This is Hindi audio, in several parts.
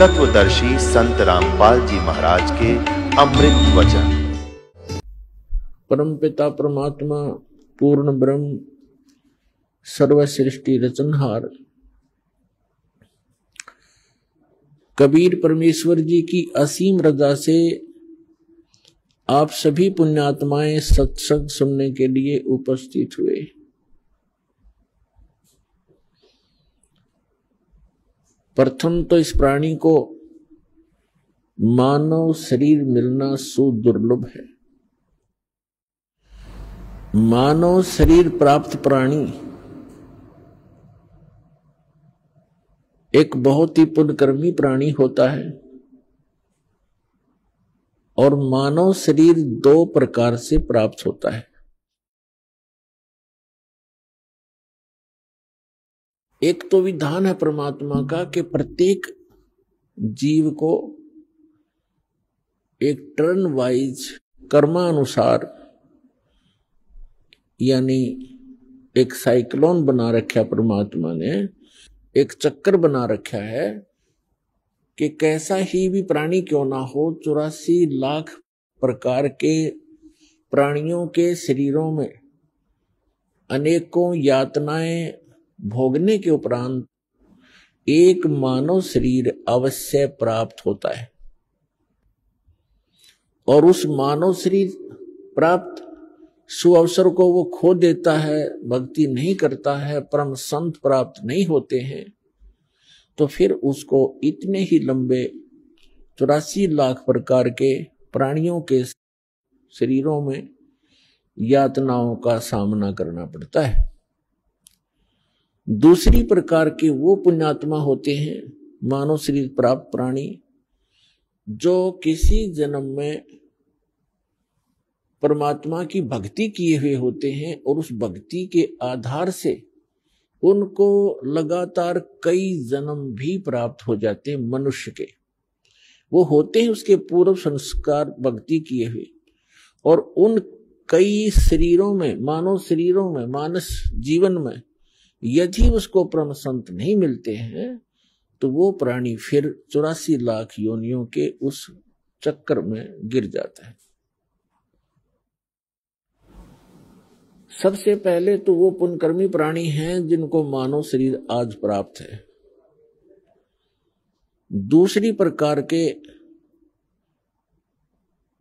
तत्वदर्शी संत रामपाल जी महाराज के अमृत वचन परम पिता परमात्मा पूर्ण ब्रह्म सर्वसृष्टि रचनहार कबीर परमेश्वर जी की असीम रजा से आप सभी पुण्यात्माएं सत्संग सुनने के लिए उपस्थित हुए प्रथम तो इस प्राणी को मानव शरीर मिलना सुदुर्लभ है मानव शरीर प्राप्त प्राणी एक बहुत ही पुण्यकर्मी प्राणी होता है और मानव शरीर दो प्रकार से प्राप्त होता है एक तो विधान है परमात्मा का कि प्रत्येक जीव को एक टर्न वाइज कर्मानुसार यानी एक साइक्लोन बना रखा परमात्मा ने एक चक्कर बना रखा है कि कैसा ही भी प्राणी क्यों ना हो चौरासी लाख प्रकार के प्राणियों के शरीरों में अनेकों यातनाएं भोगने के उपरांत एक मानव शरीर अवश्य प्राप्त होता है और उस मानव शरीर प्राप्त सुअवसर को वो खो देता है भक्ति नहीं करता है परम संत प्राप्त नहीं होते हैं तो फिर उसको इतने ही लंबे चौरासी लाख प्रकार के प्राणियों के शरीरों में यातनाओं का सामना करना पड़ता है दूसरी प्रकार के वो पुण्यात्मा होते हैं मानव शरीर प्राप्त प्राणी जो किसी जन्म में परमात्मा की भक्ति किए हुए होते हैं और उस भक्ति के आधार से उनको लगातार कई जन्म भी प्राप्त हो जाते हैं मनुष्य के वो होते हैं उसके पूर्व संस्कार भक्ति किए हुए और उन कई शरीरों में मानव शरीरों में मानस जीवन में यदि उसको परम संत नहीं मिलते हैं तो वो प्राणी फिर चौरासी लाख योनियों के उस चक्कर में गिर जाता है सबसे पहले तो वो पुनकर्मी प्राणी हैं जिनको मानव शरीर आज प्राप्त है दूसरी प्रकार के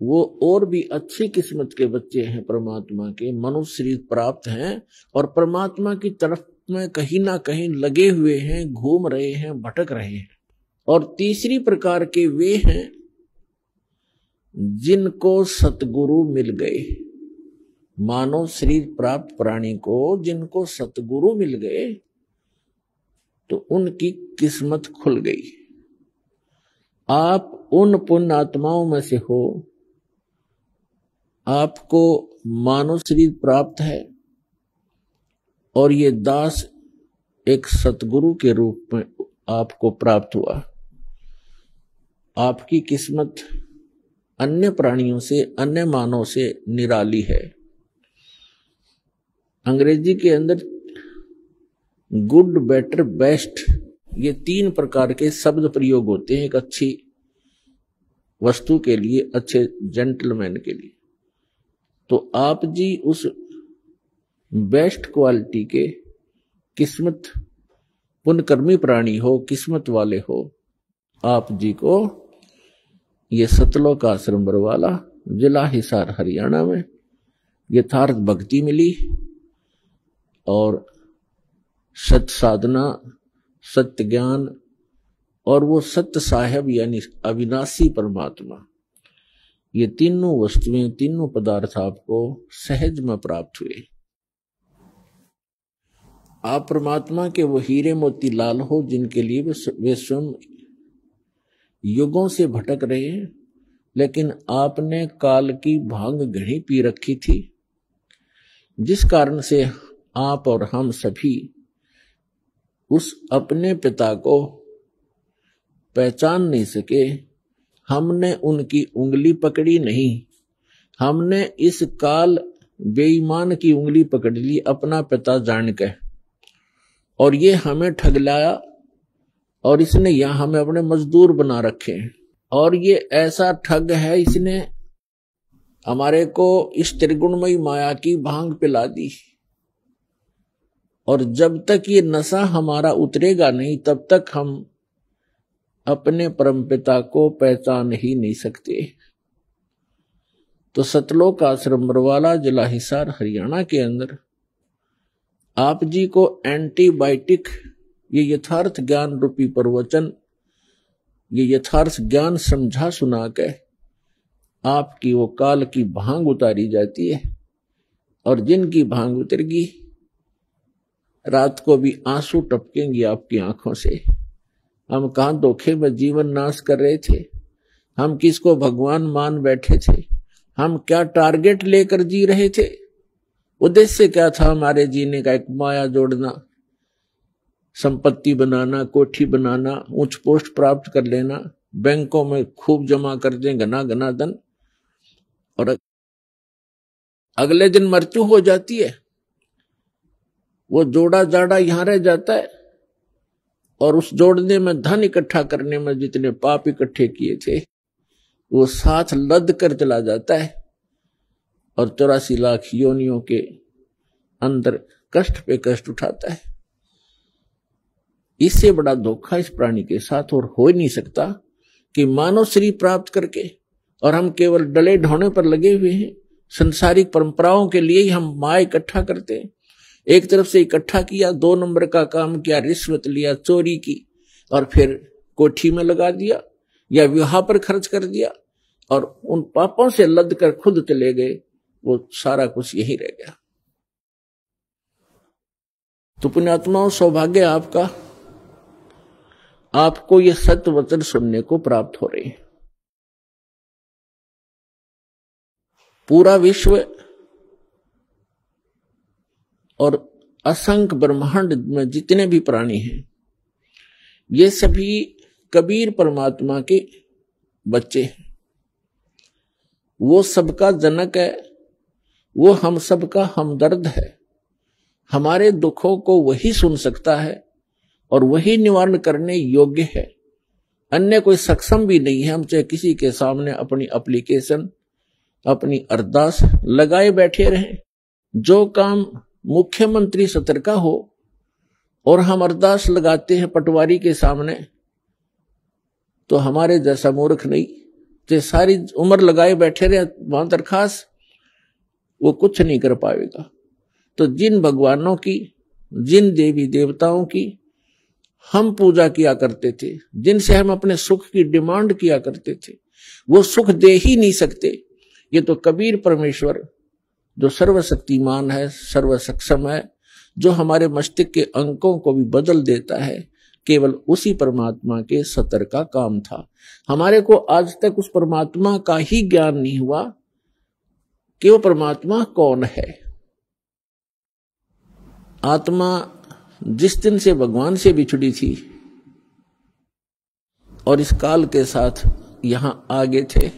वो और भी अच्छी किस्मत के बच्चे हैं परमात्मा के मनुष्य शरीर प्राप्त हैं और परमात्मा की तरफ में कहीं ना कहीं लगे हुए हैं घूम रहे हैं भटक रहे हैं और तीसरी प्रकार के वे हैं जिनको सतगुरु मिल गए मानव शरीर प्राप्त प्राणी को जिनको सतगुरु मिल गए तो उनकी किस्मत खुल गई आप उन पुण्य आत्माओं में से हो आपको मानव शरीर प्राप्त है और ये दास एक सतगुरु के रूप में आपको प्राप्त हुआ आपकी किस्मत अन्य प्राणियों से अन्य मानव से निराली है अंग्रेजी के अंदर गुड बेटर बेस्ट ये तीन प्रकार के शब्द प्रयोग होते हैं एक अच्छी वस्तु के लिए अच्छे जेंटलमैन के लिए तो आप जी उस बेस्ट क्वालिटी के किस्मत पुनकर्मी प्राणी हो किस्मत वाले हो आप जी को ये सतलोक आश्रम बरवाला जिला हिसार हरियाणा में यथार्थ भक्ति मिली और सत साधना सत्य ज्ञान और वो सत्य साहेब यानी अविनाशी परमात्मा ये तीनों वस्तुएं तीनों पदार्थ आपको सहज में प्राप्त हुए आप परमात्मा के वो हीरे मोती लाल हो जिनके लिए वे स्वयं युगों से भटक रहे हैं लेकिन आपने काल की भांग घड़ी पी रखी थी जिस कारण से आप और हम सभी उस अपने पिता को पहचान नहीं सके हमने उनकी उंगली पकड़ी नहीं हमने इस काल बेईमान की उंगली पकड़ ली अपना पिता जान के और ये हमें ठगलाया और इसने यहां हमें अपने मजदूर बना रखे हैं और ये ऐसा ठग है इसने हमारे को इस त्रिगुणमयी माया की भांग पिला दी और जब तक ये नशा हमारा उतरेगा नहीं तब तक हम अपने परमपिता को पहचान ही नहीं सकते तो सतलोक आश्रम बरवाला जिला हिसार हरियाणा के अंदर आप जी को एंटीबायोटिक ये यथार्थ ज्ञान रूपी प्रवचन ये यथार्थ ज्ञान समझा सुना के आपकी वो काल की भांग उतारी जाती है और जिनकी भांग उतरगी रात को भी आंसू टपकेंगी आपकी आंखों से हम कहा धोखे में जीवन नाश कर रहे थे हम किसको भगवान मान बैठे थे हम क्या टारगेट लेकर जी रहे थे उद्देश्य क्या था हमारे जीने का एक माया जोड़ना संपत्ति बनाना कोठी बनाना उच्च पोस्ट प्राप्त कर लेना बैंकों में खूब जमा कर दें घना घना धन और अगले दिन मृत्यु हो जाती है वो जोड़ा जाड़ा यहां रह जाता है और उस जोड़ने में धन इकट्ठा करने में जितने पाप इकट्ठे किए थे वो साथ लद कर चला जाता है और चौरासी लाख योनियों के अंदर कष्ट पे कष्ट उठाता है इससे बड़ा धोखा इस प्राणी के साथ और हो ही नहीं सकता कि मानव शरीर प्राप्त करके और हम केवल डले ढोने पर लगे हुए हैं संसारिक परंपराओं के लिए ही हम माँ इकट्ठा करते हैं एक तरफ से इकट्ठा किया दो नंबर का काम किया रिश्वत लिया चोरी की और फिर कोठी में लगा दिया या विवाह पर खर्च कर दिया और उन पापों से लद कर खुद चले गए वो सारा कुछ यही रह गया तो पुण्यात्माओं सौभाग्य आपका आपको ये सत्य वचन सुनने को प्राप्त हो रही है पूरा विश्व और असंख्य ब्रह्मांड में जितने भी प्राणी हैं ये सभी कबीर परमात्मा के बच्चे हैं वो सबका जनक है वो हम सब का हमदर्द है हमारे दुखों को वही सुन सकता है और वही निवारण करने योग्य है अन्य कोई सक्षम भी नहीं है हम चाहे किसी के सामने अपनी एप्लीकेशन अपनी अरदास लगाए बैठे रहे जो काम मुख्यमंत्री सत्र का हो और हम अरदास लगाते हैं पटवारी के सामने तो हमारे जैसा मूर्ख नहीं जो सारी उम्र लगाए बैठे रहे वहां दरखास्त वो कुछ नहीं कर पाएगा तो जिन भगवानों की जिन देवी देवताओं की हम पूजा किया करते थे जिनसे हम अपने सुख की डिमांड किया करते थे वो सुख दे ही नहीं सकते ये तो कबीर परमेश्वर जो सर्वशक्तिमान है सर्व सक्षम है जो हमारे मस्तिष्क के अंकों को भी बदल देता है केवल उसी परमात्मा के सतर का काम था हमारे को आज तक उस परमात्मा का ही ज्ञान नहीं हुआ कि वो परमात्मा कौन है आत्मा जिस दिन से भगवान से बिछड़ी थी और इस काल के साथ यहां आगे थे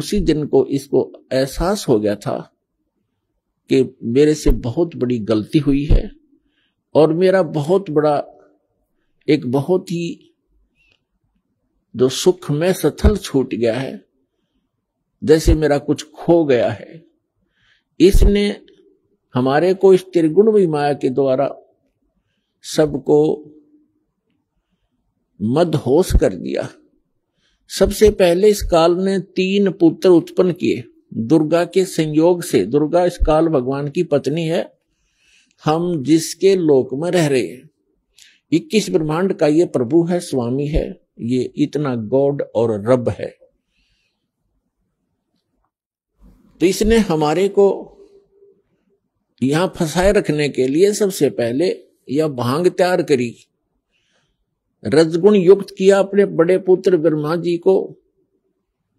उसी दिन को इसको एहसास हो गया था कि मेरे से बहुत बड़ी गलती हुई है और मेरा बहुत बड़ा एक बहुत ही जो सुख में सथल छूट गया है जैसे मेरा कुछ खो गया है इसने हमारे को इस भी माया के द्वारा सबको होश कर दिया सबसे पहले इस काल ने तीन पुत्र उत्पन्न किए दुर्गा के संयोग से दुर्गा इस काल भगवान की पत्नी है हम जिसके लोक में रह रहे हैं इक्कीस ब्रह्मांड का ये प्रभु है स्वामी है ये इतना गॉड और रब है तो इसने हमारे को यहां फंसाए रखने के लिए सबसे पहले यह भांग तैयार करी रजगुण युक्त किया अपने बड़े पुत्र ब्रह्मा जी को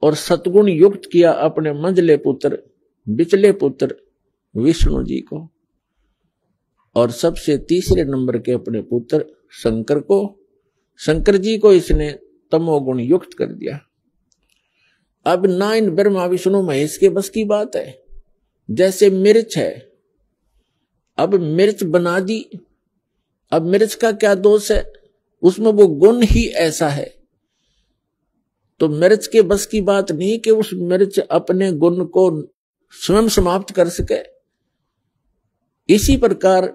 और सतगुण युक्त किया अपने मंजले पुत्र बिचले पुत्र विष्णु जी को और सबसे तीसरे नंबर के अपने पुत्र शंकर को शंकर जी को इसने तमोगुण युक्त कर दिया अब ना इन ब्रह्मा विष्णु महेश के बस की बात है जैसे मिर्च है अब मिर्च बना दी अब मिर्च का क्या दोष है उसमें वो गुण ही ऐसा है तो मिर्च के बस की बात नहीं कि उस मिर्च अपने गुण को स्वयं समाप्त कर सके इसी प्रकार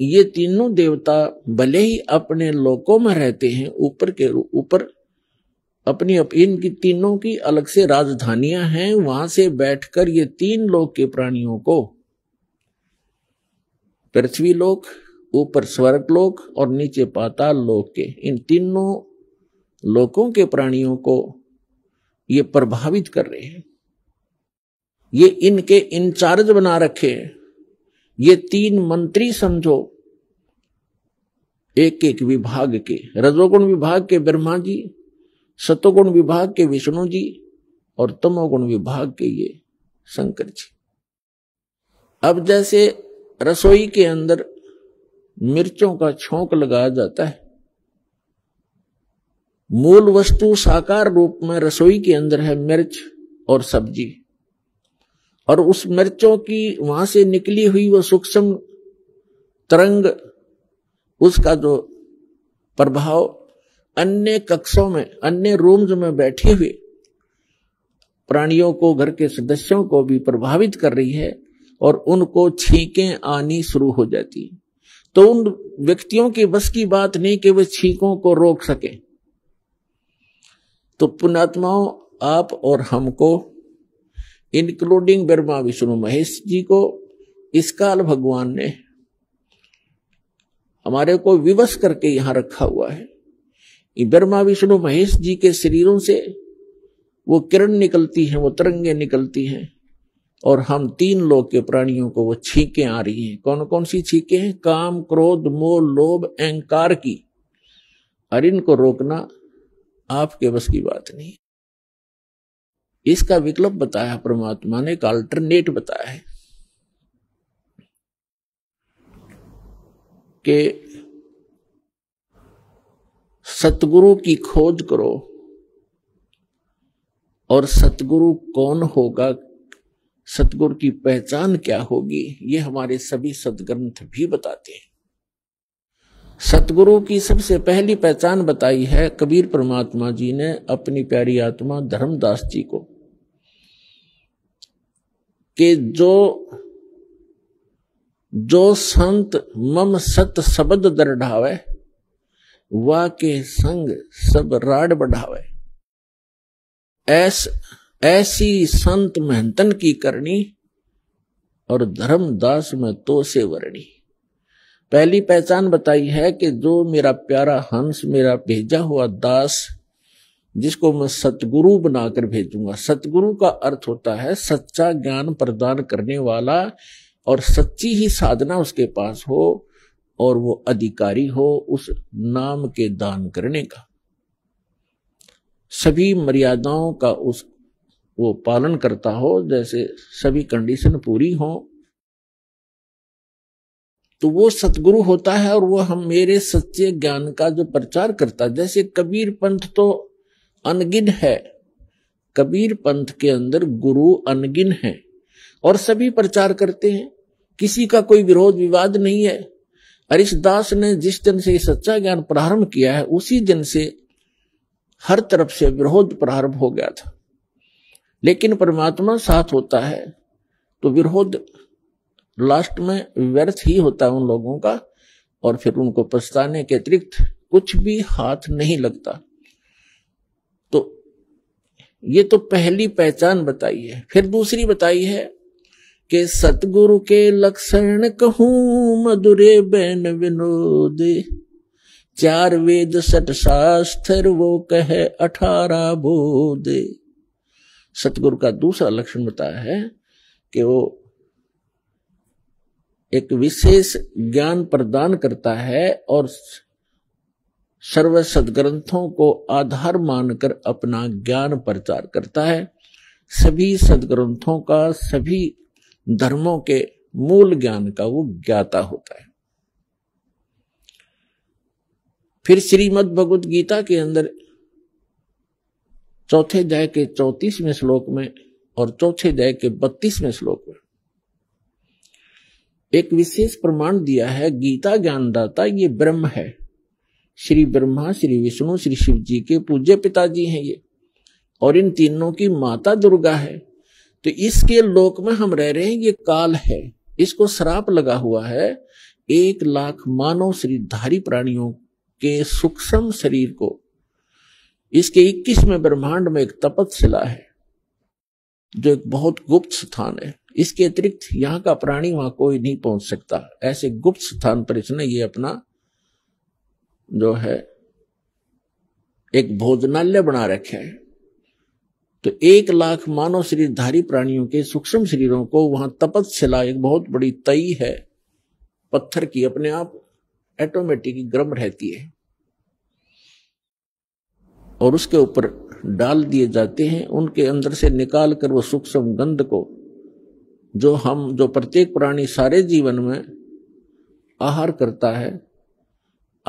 ये तीनों देवता भले ही अपने लोकों में रहते हैं ऊपर के ऊपर अपनी अप, इनकी तीनों की अलग से राजधानियां हैं वहां से बैठकर ये तीन लोक के प्राणियों को पृथ्वी लोक ऊपर स्वर्ग लोक और नीचे पाताल लोक के इन तीनों लोकों के प्राणियों को ये प्रभावित कर रहे हैं ये इनके इंचार्ज बना रखे हैं ये तीन मंत्री समझो एक एक विभाग के रजोगुण विभाग के ब्रह्मा जी सतोगुण विभाग के विष्णु जी और तमोगुण विभाग के ये शंकर जी अब जैसे रसोई के अंदर मिर्चों का छोंक लगाया जाता है मूल वस्तु साकार रूप में रसोई के अंदर है मिर्च और सब्जी और उस मिर्चों की वहां से निकली हुई वो सूक्ष्म तरंग उसका जो प्रभाव अन्य कक्षों में अन्य रूम्स में बैठे हुए प्राणियों को घर के सदस्यों को भी प्रभावित कर रही है और उनको छींकें आनी शुरू हो जाती है तो उन व्यक्तियों की बस की बात नहीं कि वे छींकों को रोक सके तो पुणात्माओं आप और हमको इंक्लूडिंग ब्रह्मा विष्णु महेश जी को इस काल भगवान ने हमारे को विवश करके यहां रखा हुआ है ब्रह्मा विष्णु महेश जी के शरीरों से वो किरण निकलती है वो तरंगे निकलती हैं और हम तीन लोग के प्राणियों को वो छीके आ रही हैं कौन कौन सी छीके हैं काम क्रोध मोह लोभ अहंकार की और इनको रोकना आपके बस की बात नहीं इसका विकल्प बताया परमात्मा ने एक अल्टरनेट बताया है कि सतगुरु की खोज करो और सतगुरु कौन होगा सतगुरु की पहचान क्या होगी ये हमारे सभी सदग्रंथ भी बताते हैं सतगुरु की सबसे पहली पहचान बताई है कबीर परमात्मा जी ने अपनी प्यारी आत्मा धर्मदास जी को कि जो जो संत मम सत सबद दर ढावे वा के संग सब राड बढ़ावे ऐस ऐसी संत महंतन की करनी और दास में तो से वरणी पहली पहचान बताई है कि जो मेरा प्यारा हंस मेरा भेजा हुआ दास जिसको मैं सतगुरु बनाकर भेजूंगा सतगुरु का अर्थ होता है सच्चा ज्ञान प्रदान करने वाला और सच्ची ही साधना उसके पास हो और वो अधिकारी हो उस नाम के दान करने का सभी मर्यादाओं का उस वो पालन करता हो जैसे सभी कंडीशन पूरी हो तो वो सतगुरु होता है और वो हम मेरे सच्चे ज्ञान का जो प्रचार करता है जैसे कबीर पंथ तो अनगिन है कबीर पंथ के अंदर गुरु अनगिन है और सभी प्रचार करते हैं किसी का कोई विरोध विवाद नहीं है अरिसदास ने जिस दिन से सच्चा ज्ञान प्रारंभ किया है उसी दिन से हर तरफ से विरोध प्रारंभ हो गया था लेकिन परमात्मा साथ होता है तो विरोध लास्ट में व्यर्थ ही होता है उन लोगों का और फिर उनको पछताने के अतिरिक्त कुछ भी हाथ नहीं लगता तो ये तो पहली पहचान बताई है फिर दूसरी बताई है के सतगुरु के लक्षण कहूं मधुरे बैन विनोद चार वेद सट शास्त्र वो कहे अठारह बोध सतगुरु का दूसरा लक्षण बताया है कि वो एक विशेष ज्ञान प्रदान करता है और सर्व सदग्रंथों को आधार मानकर अपना ज्ञान प्रचार करता है सभी सदग्रंथों का सभी धर्मों के मूल ज्ञान का वो ज्ञाता होता है फिर श्रीमद भगवत गीता के अंदर चौथे अध्याय के चौतीसवें श्लोक में और चौथे अध्याय के बत्तीसवें श्लोक में एक विशेष प्रमाण दिया है गीता ज्ञानदाता ये ब्रह्म है श्री ब्रह्मा श्री विष्णु श्री शिव जी के पूज्य पिताजी हैं ये और इन तीनों की माता दुर्गा है तो इसके लोक में हम रह रहे हैं ये काल है इसको श्राप लगा हुआ है एक लाख मानव शरीरधारी प्राणियों के सूक्ष्म शरीर को इसके 21वें ब्रह्मांड में एक तपत शिला है जो एक बहुत गुप्त स्थान है इसके अतिरिक्त यहां का प्राणी वहां कोई नहीं पहुंच सकता ऐसे गुप्त स्थान पर इसने ये अपना जो है एक भोजनालय बना रखे है तो एक लाख मानव शरीरधारी प्राणियों के सूक्ष्म शरीरों को वहां तपत शिला एक बहुत बड़ी तई है पत्थर की अपने आप ऑटोमेटिक गर्म रहती है और उसके ऊपर डाल दिए जाते हैं उनके अंदर से निकाल कर वो सूक्ष्म गंध को जो हम जो प्रत्येक प्राणी सारे जीवन में आहार करता है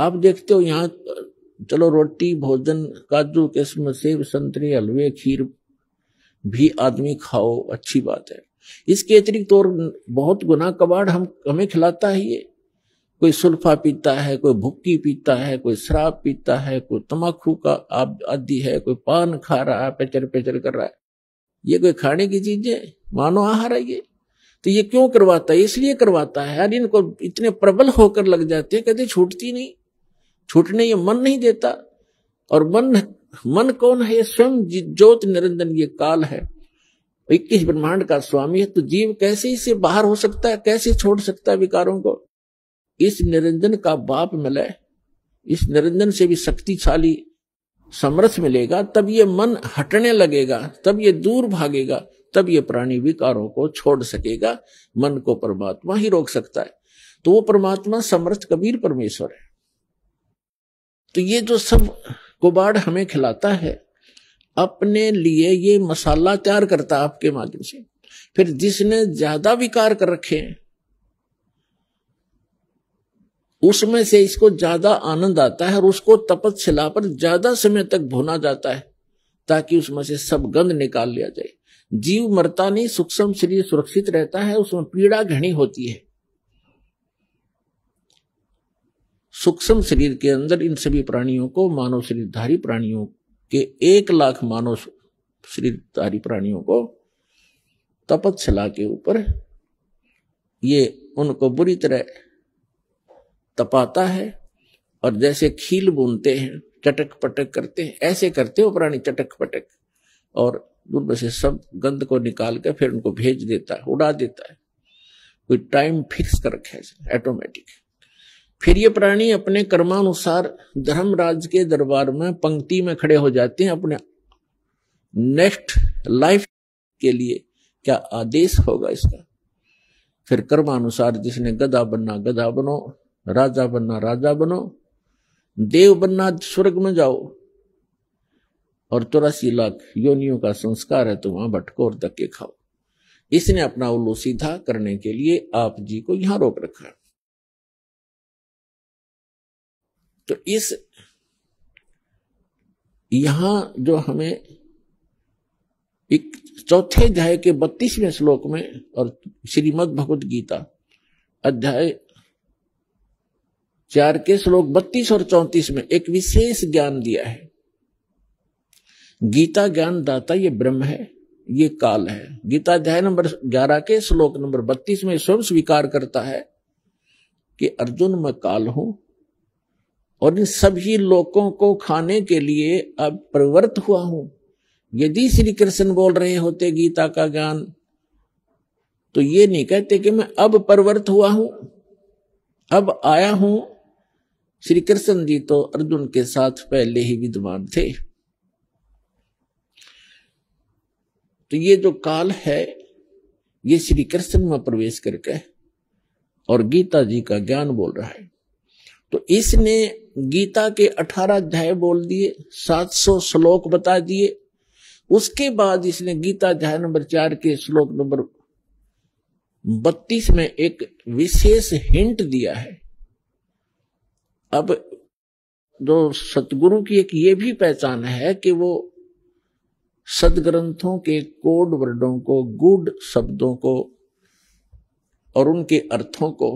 आप देखते हो यहाँ चलो रोटी भोजन काजू किस्म सेब संतरे हलवे खीर भी आदमी खाओ अच्छी बात है इसके अतिरिक्त और बहुत गुना कबाड़ हम हमें खिलाता है ये कोई सुल्फा पीता है कोई भुक्की पीता है कोई शराब पीता है कोई तमकू का आप आदि है कोई पान खा रहा है पेचर पेचर कर रहा है ये कोई खाने की चीज है मानो आहार है ये तो ये क्यों करवाता है इसलिए करवाता है यार इनको इतने प्रबल होकर लग जाते हैं कहते छूटती नहीं छूटने ये मन नहीं देता और मन मन कौन है ये स्वयं ज्योत निरंजन ये काल है इक्कीस ब्रह्मांड का स्वामी है तो जीव कैसे इससे बाहर हो सकता है कैसे छोड़ सकता है विकारों को इस निरंजन का बाप मिले इस निरंजन से भी शक्तिशाली समरस मिलेगा तब ये मन हटने लगेगा तब ये दूर भागेगा तब ये प्राणी विकारों को छोड़ सकेगा मन को परमात्मा ही रोक सकता है तो वो परमात्मा समर्थ कबीर परमेश्वर है तो ये जो सब कुबाड़ हमें खिलाता है अपने लिए ये मसाला तैयार करता है आपके माध्यम से फिर जिसने ज्यादा विकार कर रखे हैं उसमें से इसको ज्यादा आनंद आता है और उसको तपत छिला पर ज्यादा समय तक भुना जाता है ताकि उसमें से सब गंध निकाल लिया जाए जीव मरता नहीं सूक्ष्म शरीर सुरक्षित रहता है उसमें पीड़ा घनी होती है सूक्ष्म शरीर के अंदर इन सभी प्राणियों को मानव शरीरधारी प्राणियों के एक लाख मानव शरीरधारी प्राणियों को तपतशला के ऊपर ये उनको बुरी तरह तपाता है और जैसे खील बुनते हैं चटक पटक करते हैं ऐसे करते हो प्राणी चटक पटक और उनमें से सब गंद को निकाल कर फिर उनको भेज देता है उड़ा देता है कोई टाइम फिक्स कर रखे ऑटोमेटिक फिर ये प्राणी अपने कर्मानुसार धर्मराज के दरबार में पंक्ति में खड़े हो जाते हैं अपने नेक्स्ट लाइफ के लिए क्या आदेश होगा इसका फिर कर्मानुसार जिसने गधा बनना गधा बनो राजा बनना राजा बनो देव बनना स्वर्ग में जाओ और चौरासी लाख योनियों का संस्कार है तो वहां भटको और धक्के खाओ इसने अपना उल्लू सीधा करने के लिए आप जी को यहां रोक रखा है तो इस यहां जो हमें एक चौथे अध्याय के बत्तीसवें श्लोक में और श्रीमद भगवत गीता अध्याय चार के श्लोक बत्तीस और चौतीस में एक विशेष ज्ञान दिया है गीता ज्ञान दाता ये ब्रह्म है ये काल है गीता अध्याय नंबर ग्यारह के श्लोक नंबर बत्तीस में स्वयं स्वीकार करता है कि अर्जुन मैं काल हूं और इन सभी लोगों को खाने के लिए अब प्रवृत्त हुआ हूं यदि श्री कृष्ण बोल रहे होते गीता का ज्ञान तो ये नहीं कहते कि मैं अब प्रवृत्त हुआ हूं अब आया हूं श्री कृष्ण जी तो अर्जुन के साथ पहले ही विद्वान थे तो ये जो काल है ये श्री कृष्ण में प्रवेश करके और गीता जी का ज्ञान बोल रहा है तो इसने गीता के अठारह अध्याय बोल दिए सात सौ श्लोक बता दिए उसके बाद इसने गीता अध्याय नंबर चार के श्लोक नंबर बत्तीस में एक विशेष हिंट दिया है अब जो सतगुरु की एक ये भी पहचान है कि वो सदग्रंथों के कोड वर्डों को गुड शब्दों को और उनके अर्थों को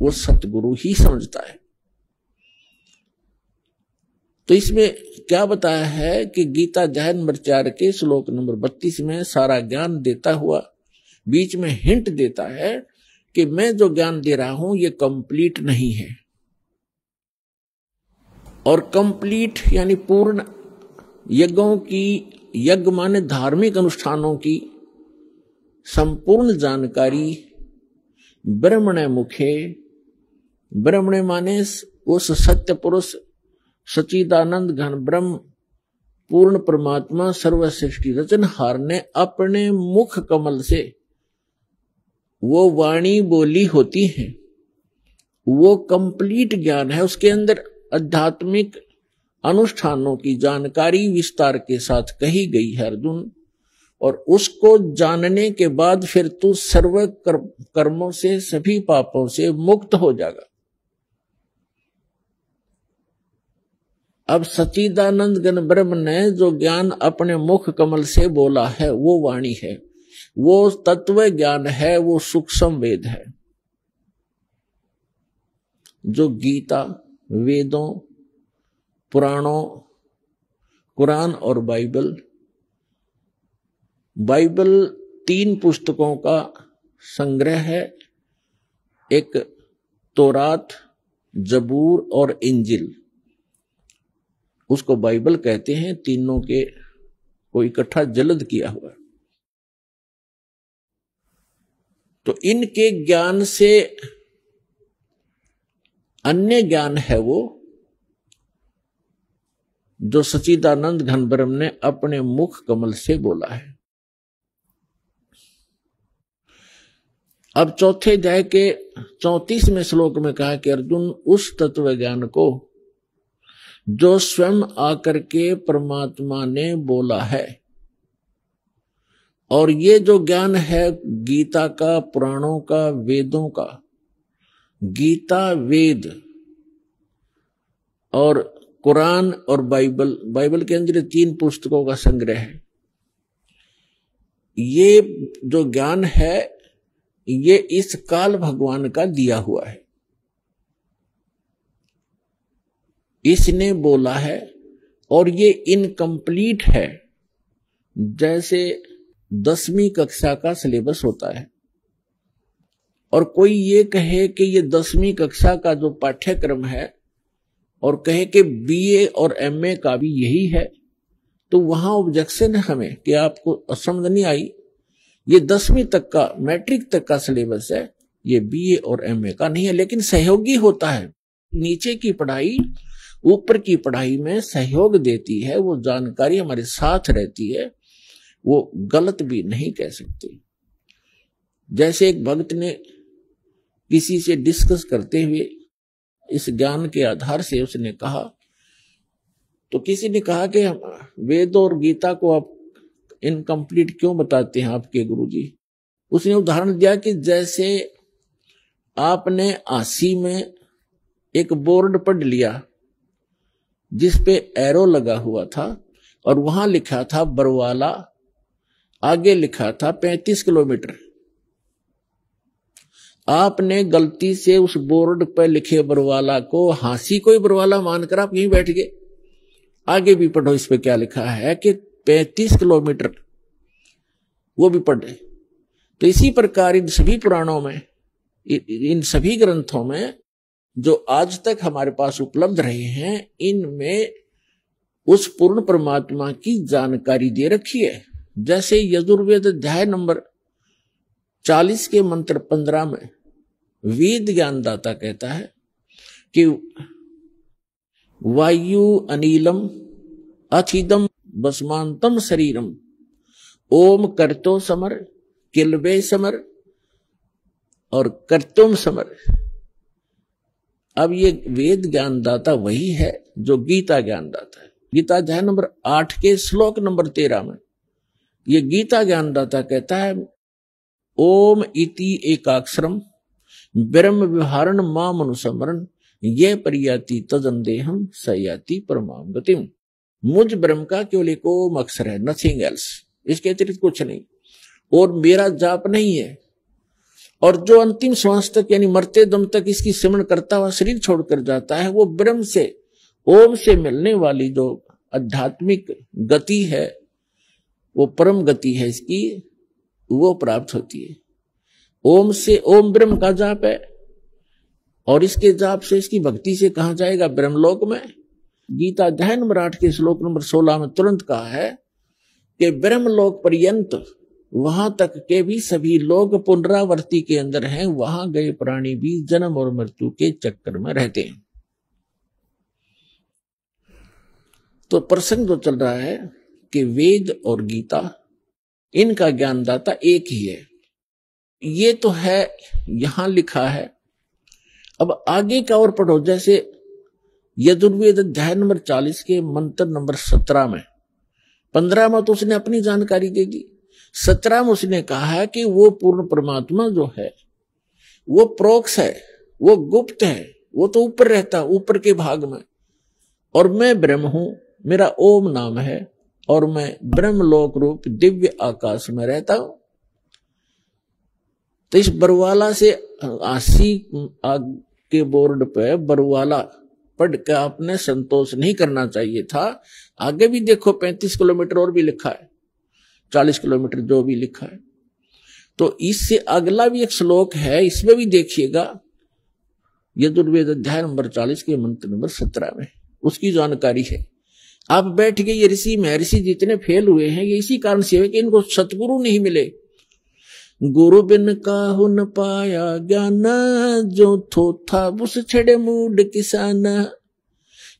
वो सतगुरु ही समझता है तो इसमें क्या बताया है कि गीता जैन मर्चार के श्लोक नंबर बत्तीस में सारा ज्ञान देता हुआ बीच में हिंट देता है कि मैं जो ज्ञान दे रहा हूं ये कंप्लीट नहीं है और कंप्लीट यानी पूर्ण यज्ञों की यज्ञ माने धार्मिक अनुष्ठानों की संपूर्ण जानकारी ब्रह्मण मुखे ब्रह्मण माने उस सत्य पुरुष सचिदानंद घन ब्रह्म पूर्ण परमात्मा रचन रचनहार ने अपने मुख कमल से वो वाणी बोली होती है वो कंप्लीट ज्ञान है उसके अंदर आध्यात्मिक अनुष्ठानों की जानकारी विस्तार के साथ कही गई है अर्जुन और उसको जानने के बाद फिर तू सर्व कर्मों से सभी पापों से मुक्त हो जाएगा अब सचिदानंद गण ब्रह्म ने जो ज्ञान अपने मुख कमल से बोला है वो वाणी है वो तत्व ज्ञान है वो सूक्ष्म वेद है जो गीता वेदों पुराणों कुरान और बाइबल बाइबल तीन पुस्तकों का संग्रह है एक तोरात जबूर और इंजिल उसको बाइबल कहते हैं तीनों के को इकट्ठा जलद किया हुआ तो इनके ज्ञान से अन्य ज्ञान है वो जो सचिदानंद घनबरम ने अपने मुख कमल से बोला है अब चौथे अध्याय के चौतीसवें श्लोक में कहा कि अर्जुन उस तत्व ज्ञान को जो स्वयं आकर के परमात्मा ने बोला है और ये जो ज्ञान है गीता का पुराणों का वेदों का गीता वेद और कुरान और बाइबल बाइबल के अंदर तीन पुस्तकों का संग्रह है ये जो ज्ञान है ये इस काल भगवान का दिया हुआ है इसने बोला है और ये इनकम्प्लीट है जैसे दसवीं कक्षा का सिलेबस होता है और कोई ये कहे कि ये दसवीं कक्षा का जो पाठ्यक्रम है और कहे कि बीए और एमए का भी यही है तो वहां ऑब्जेक्शन है हमें कि आपको समझ नहीं आई ये दसवीं तक का मैट्रिक तक का सिलेबस है ये बीए और एमए का नहीं है लेकिन सहयोगी होता है नीचे की पढ़ाई ऊपर की पढ़ाई में सहयोग देती है वो जानकारी हमारे साथ रहती है वो गलत भी नहीं कह सकते जैसे एक भक्त ने किसी से डिस्कस करते हुए इस ज्ञान के आधार से उसने कहा तो किसी ने कहा कि वेद और गीता को आप इनकम्प्लीट क्यों बताते हैं आपके गुरु जी उसने उदाहरण दिया कि जैसे आपने आसी में एक बोर्ड पढ़ लिया जिस पे एरो लगा हुआ था और वहां लिखा था बरवाला आगे लिखा था पैंतीस किलोमीटर आपने गलती से उस बोर्ड पर लिखे बरवाला को हांसी कोई बरवाला मानकर आप यहीं बैठ गए आगे भी पढ़ो इस पे क्या लिखा है कि पैंतीस किलोमीटर वो भी पढ़े तो इसी प्रकार इन सभी पुराणों में इन सभी ग्रंथों में जो आज तक हमारे पास उपलब्ध रहे हैं इनमें उस पूर्ण परमात्मा की जानकारी दे रखी है जैसे यजुर्वेद अध्याय नंबर चालीस के मंत्र पंद्रह में वेद ज्ञानदाता कहता है कि वायु अनिलम अथिदम बसमानतम शरीरम ओम करतो समर किलबे समर और करतुम समर अब ये वेद ज्ञानदाता वही है जो गीता ज्ञानदाता है गीता अध्याय नंबर आठ के श्लोक नंबर तेरह में ये गीता ज्ञानदाता कहता है ओम इति एकाक्षरम ब्रह्म विहारण माम मनुसमरण ये परियाति देहम सयाति परमाम गतिम मुझ ब्रह्म का केवल एक ओम अक्षर है नथिंग एल्स इसके अतिरिक्त कुछ नहीं और मेरा जाप नहीं है और जो अंतिम श्वास तक यानी मरते दम तक इसकी स्मरण करता हुआ शरीर छोड़कर जाता है वो ब्रह्म से ओम से मिलने वाली जो आध्यात्मिक गति है वो परम गति है इसकी वो प्राप्त होती है ओम से ओम ब्रह्म का जाप है और इसके जाप से इसकी भक्ति से कहा जाएगा ब्रह्मलोक में गीता दहन मराठ के श्लोक नंबर 16 में तुरंत कहा है कि ब्रह्मलोक पर्यंत वहां तक के भी सभी लोग पुनरावर्ती के अंदर हैं वहां गए प्राणी भी जन्म और मृत्यु के चक्कर में रहते हैं तो प्रसंग जो तो चल रहा है कि वेद और गीता इनका ज्ञानदाता एक ही है ये तो है यहां लिखा है अब आगे का और पढ़ो जैसे यजुर्वेद अध्याय नंबर चालीस के मंत्र नंबर सत्रह में पंद्रह में तो उसने अपनी जानकारी दे दी सतराम उसने कहा कि वो पूर्ण परमात्मा जो है वो प्रोक्ष है वो गुप्त है वो तो ऊपर रहता ऊपर के भाग में और मैं ब्रह्म हूं मेरा ओम नाम है और मैं ब्रह्म लोक रूप दिव्य आकाश में रहता हूं तो इस बरवाला से आसी आग के बोर्ड पे बरवाला पढ़ के आपने संतोष नहीं करना चाहिए था आगे भी देखो पैंतीस किलोमीटर और भी लिखा है चालीस किलोमीटर जो भी लिखा है तो इससे अगला भी एक श्लोक है इसमें भी देखिएगा यजुर्वेद अध्याय नंबर चालीस के मंत्र नंबर सत्रह में उसकी जानकारी है आप बैठ गए ये ऋषि महर्षि जितने फेल हुए हैं ये इसी कारण से है कि इनको सतगुरु नहीं मिले गुरु बिन हो न पाया ज्ञान जो थो था उस छेड़े मूड किसान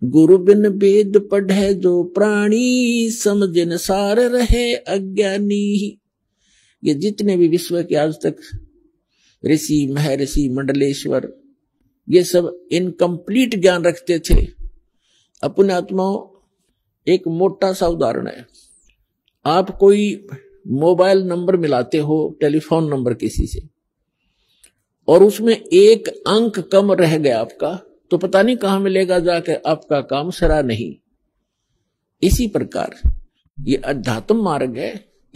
गुरु बिन वेद पढ़े जो प्राणी समझन सार रहे अज्ञानी ये जितने भी विश्व के आज तक ऋषि महर्षि मंडलेश्वर ये सब इनकम्प्लीट ज्ञान रखते थे अपने आत्मा एक मोटा सा उदाहरण है आप कोई मोबाइल नंबर मिलाते हो टेलीफोन नंबर किसी से और उसमें एक अंक कम रह गया आपका तो पता नहीं कहां मिलेगा जाके आपका काम सरा नहीं इसी प्रकार ये अध्यात्म मार्ग है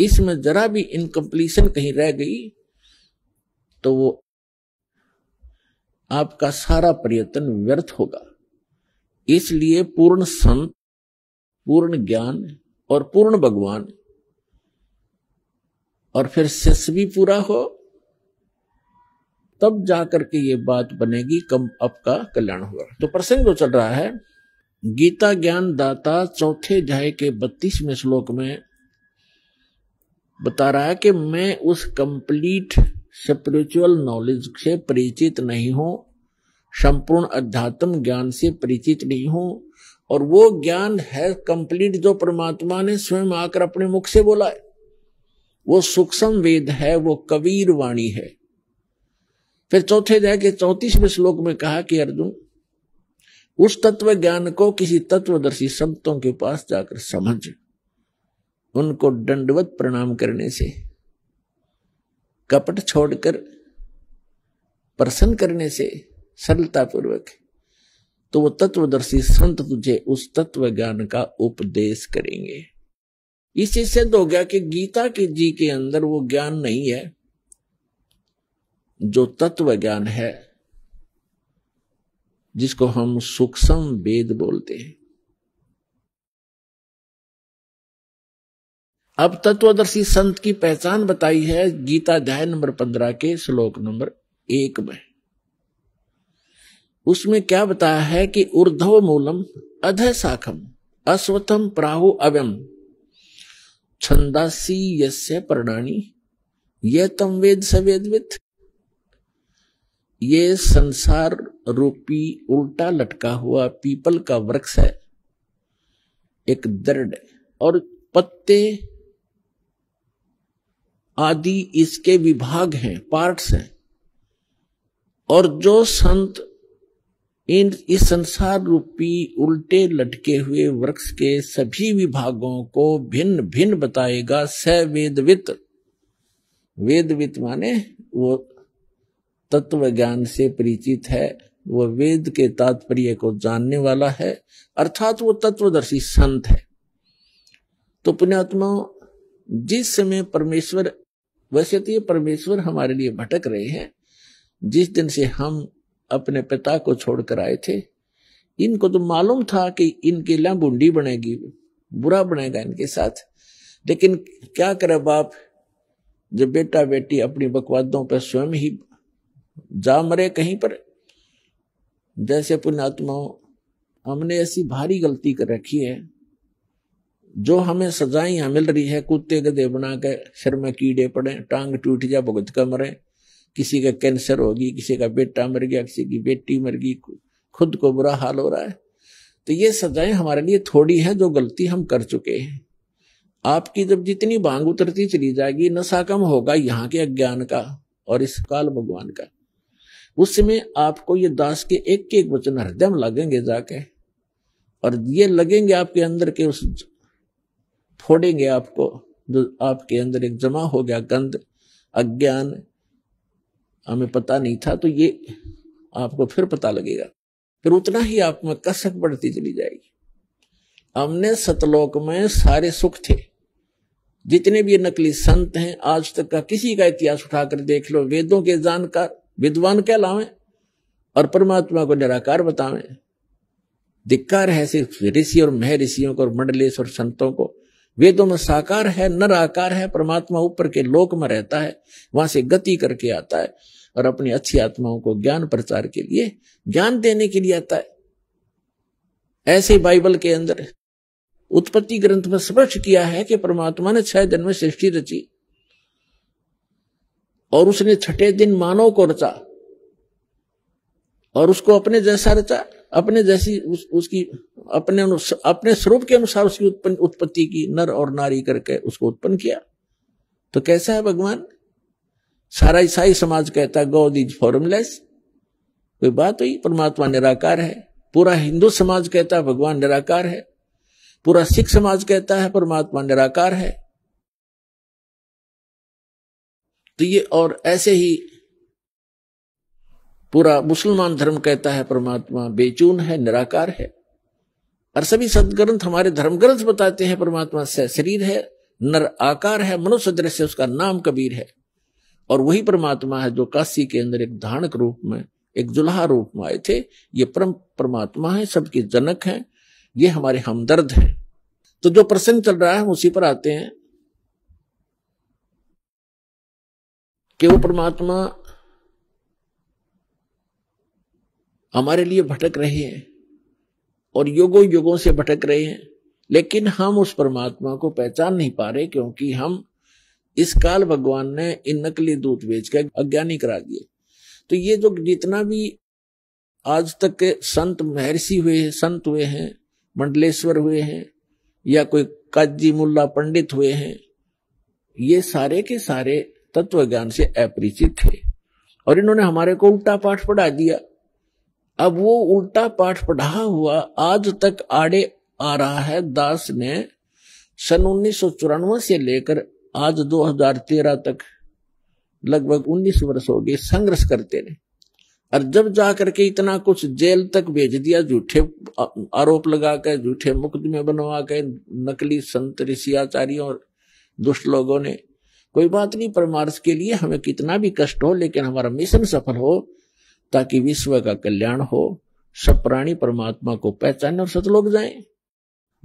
इसमें जरा भी इनकम्प्लीशन कहीं रह गई तो वो आपका सारा प्रयत्न व्यर्थ होगा इसलिए पूर्ण संत पूर्ण ज्ञान और पूर्ण भगवान और फिर शिष्य भी पूरा हो तब जा करके ये बात बनेगी कम आपका कल्याण होगा तो प्रसंग जो चल रहा है गीता ज्ञान दाता चौथे अध्याय के बत्तीसवें श्लोक में बता रहा है कि मैं उस कंप्लीट स्पिरिचुअल नॉलेज से परिचित नहीं हूं संपूर्ण अध्यात्म ज्ञान से परिचित नहीं हूं और वो ज्ञान है कंप्लीट जो परमात्मा ने स्वयं आकर अपने मुख से बोला है वो सूक्ष्म वेद है वो कबीर वाणी है फिर चौथे अध्याय के चौतीसवें श्लोक में कहा कि अर्जुन उस तत्व ज्ञान को किसी तत्वदर्शी संतों के पास जाकर समझ उनको दंडवत प्रणाम करने से कपट छोड़कर प्रसन्न करने से सरलता पूर्वक तो वो तत्वदर्शी संत तुझे उस तत्व ज्ञान का उपदेश करेंगे इसी सिद्ध हो गया कि गीता के जी के अंदर वो ज्ञान नहीं है जो तत्व ज्ञान है जिसको हम सूक्ष्म वेद बोलते हैं अब तत्वदर्शी संत की पहचान बताई है गीता अध्याय नंबर पंद्रह के श्लोक नंबर एक में उसमें क्या बताया है कि ऊर्धव मूलम अध शाखम अस्वतम प्राहु अव्यम छंदासी यस्य प्रणाणी यह तम वेद सवेदविथ ये संसार रूपी उल्टा लटका हुआ पीपल का वृक्ष है एक दृढ़ और पत्ते आदि इसके विभाग हैं पार्ट्स हैं और जो संत इन इस संसार रूपी उल्टे लटके हुए वृक्ष के सभी विभागों को भिन्न भिन्न बताएगा स वेदवित वेदवित माने वो तत्व ज्ञान से परिचित है वह वेद के तात्पर्य को जानने वाला है अर्थात वो तत्वदर्शी संत है तो पुण्यात्मा जिस समय परमेश्वर वैसे तो ये परमेश्वर हमारे लिए भटक रहे हैं जिस दिन से हम अपने पिता को छोड़कर आए थे इनको तो मालूम था कि इनकी बुंडी बनेगी बुरा बनेगा इनके साथ लेकिन क्या करे बाप जब बेटा बेटी अपनी बकवादों पर स्वयं ही जा मरे कहीं पर जैसे पुण्यात्माओं हमने ऐसी भारी गलती कर रखी है जो हमें सजाएं यहां मिल रही है कुत्ते गधे बना के सिर में कीड़े पड़े टांग टूट जा भुगत का मरे किसी का कैंसर होगी किसी का बेटा मर गया किसी की बेटी मर गई खुद को बुरा हाल हो रहा है तो ये सजाएं हमारे लिए थोड़ी है जो गलती हम कर चुके हैं आपकी जब जितनी बांग उतरती चली जाएगी नशा कम होगा यहाँ के अज्ञान का और इस काल भगवान का उसमें आपको ये दास के एक एक वचन हृदय में लगेंगे जाके और ये लगेंगे आपके अंदर के उस फोड़ेंगे आपको जो आपके अंदर एक जमा हो गया गंध अज्ञान हमें पता नहीं था तो ये आपको फिर पता लगेगा फिर उतना ही आप में कसक बढ़ती चली जाएगी हमने सतलोक में सारे सुख थे जितने भी नकली संत हैं आज तक का किसी का इतिहास उठाकर देख लो वेदों के जानकार विद्वान कहलावे और परमात्मा को निराकार बतावें धिक्कार है सिर्फ ऋषि और मह ऋषियों को और मंडलेश और संतों को वेदों में साकार है नर आकार है परमात्मा ऊपर के लोक में रहता है वहां से गति करके आता है और अपनी अच्छी आत्माओं को ज्ञान प्रचार के लिए ज्ञान देने के लिए आता है ऐसे बाइबल के अंदर उत्पत्ति ग्रंथ में स्पष्ट किया है कि परमात्मा ने छह जन्म सृष्टि रची और उसने छठे दिन मानव को रचा और उसको अपने जैसा रचा अपने जैसी उस, उसकी अपने अपने स्वरूप के अनुसार उसकी उत्पत्ति की नर और नारी करके उसको उत्पन्न किया तो कैसा है भगवान सारा ईसाई समाज कहता है गॉड इज फॉर्मलेस कोई बात हुई परमात्मा निराकार है पूरा हिंदू समाज कहता है भगवान निराकार है पूरा सिख समाज कहता है परमात्मा निराकार है तो ये और ऐसे ही पूरा मुसलमान धर्म कहता है परमात्मा बेचून है निराकार है और सभी सदग्रंथ हमारे धर्म ग्रंथ बताते हैं परमात्मा से शरीर है नर आकार है मनुष्य दृश्य उसका नाम कबीर है और वही परमात्मा है जो काशी के अंदर एक धारणक रूप में एक जुल्हा रूप में आए थे ये परम परमात्मा है सबके जनक है ये हमारे हमदर्द है तो जो प्रसंग चल रहा है हम उसी पर आते हैं कि वो परमात्मा हमारे लिए भटक रहे हैं और युगों युगों से भटक रहे हैं लेकिन हम उस परमात्मा को पहचान नहीं पा रहे क्योंकि हम इस काल भगवान ने इन नकली दूत बेचकर अज्ञानी करा दिए तो ये जो जितना भी आज तक के संत महर्षि हुए हैं संत हुए हैं मंडलेश्वर हुए हैं या कोई काजी मुल्ला पंडित हुए हैं ये सारे के सारे तत्व ज्ञान से अपरिचित थे और इन्होंने हमारे को उल्टा पाठ पढ़ा दिया अब वो उल्टा पाठ पढ़ा हुआ आज तक आड़े आ रहा है दास ने सन उन्नीस से लेकर आज 2013 तक लगभग 19 वर्ष हो गए संघर्ष करते रहे और जब जाकर के इतना कुछ जेल तक भेज दिया झूठे आरोप लगा कर झूठे मुकदमे बनवा के नकली संत ऋषि आचार्यों और दुष्ट लोगों ने कोई बात नहीं परमार्थ के लिए हमें कितना भी कष्ट हो लेकिन हमारा मिशन सफल हो ताकि विश्व का कल्याण हो सब प्राणी परमात्मा को पहचाने और सतलोक जाए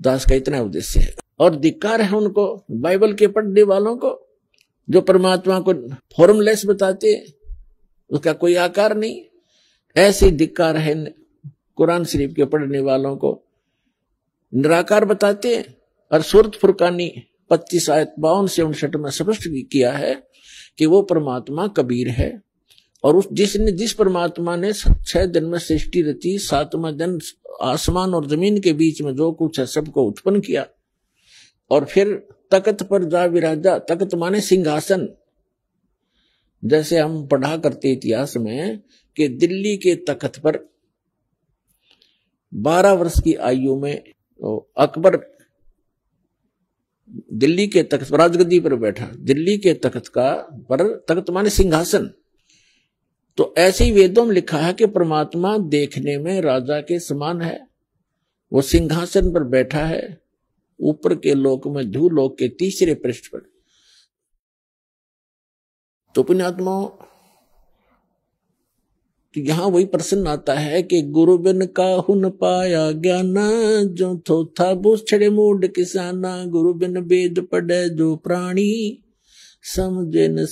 दास का इतना उद्देश्य है और धिक्कार है उनको बाइबल के पढ़ने वालों को जो परमात्मा को फॉर्मलेस बताते हैं उसका कोई आकार नहीं ऐसी धिक्कार है कुरान शरीफ के पढ़ने वालों को निराकार बताते हैं और सुरत फुरकानी पच्चीस आयत बावन से उनसठ में स्पष्ट किया है कि वो परमात्मा कबीर है और उस जिसने जिस परमात्मा ने छह दिन में सृष्टि रची सातवा दिन आसमान और जमीन के बीच में जो कुछ है सबको उत्पन्न किया और फिर तकत पर जा विराजा तकत माने सिंहासन जैसे हम पढ़ा करते इतिहास में कि दिल्ली के तखत पर बारह वर्ष की आयु में अकबर दिल्ली के तख्त राजगद्दी पर बैठा दिल्ली के तख्त का पर तख्त माने सिंहासन तो ऐसे ही वेदों में लिखा है कि परमात्मा देखने में राजा के समान है वो सिंहासन पर बैठा है ऊपर के लोक में धू लोक के तीसरे पृष्ठ पर तो पुण्यात्मा तो यहाँ वही प्रश्न आता है कि गुरु बिन का हुन पाया ज्ञान जो थो था छड़े मूड किसाना गुरु बिन वेद पढ़े जो प्राणी समझे न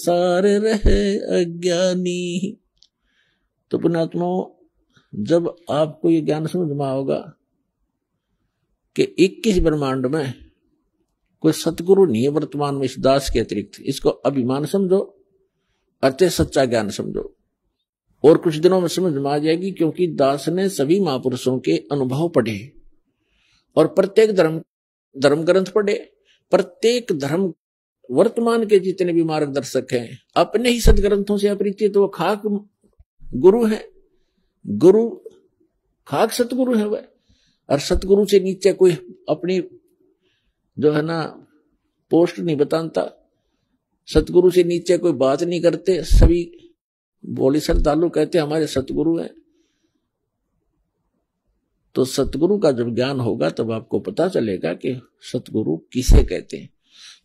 रहे अज्ञानी तो पुणात्मा जब आपको ये ज्ञान समझ में होगा कि इक्कीस ब्रह्मांड में कोई सतगुरु नहीं है वर्तमान में इस दास के अतिरिक्त इसको अभिमान समझो अत्य सच्चा ज्ञान समझो और कुछ दिनों में समझ में आ जाएगी क्योंकि दास ने सभी महापुरुषों के अनुभव पढ़े और प्रत्येक धर्म धर्म ग्रंथ पढ़े प्रत्येक धर्म वर्तमान के जितने भी मार्गदर्शक हैं अपने ही सदग्रंथों से अपरिचित वो खाक गुरु है गुरु खाक सतगुरु है वह और सतगुरु से नीचे कोई अपनी जो है ना पोस्ट नहीं बताता सतगुरु से नीचे कोई बात नहीं करते सभी बोली श्रद्धालु कहते हमारे सतगुरु हैं तो सतगुरु का जब ज्ञान होगा तब आपको पता चलेगा कि सतगुरु किसे कहते हैं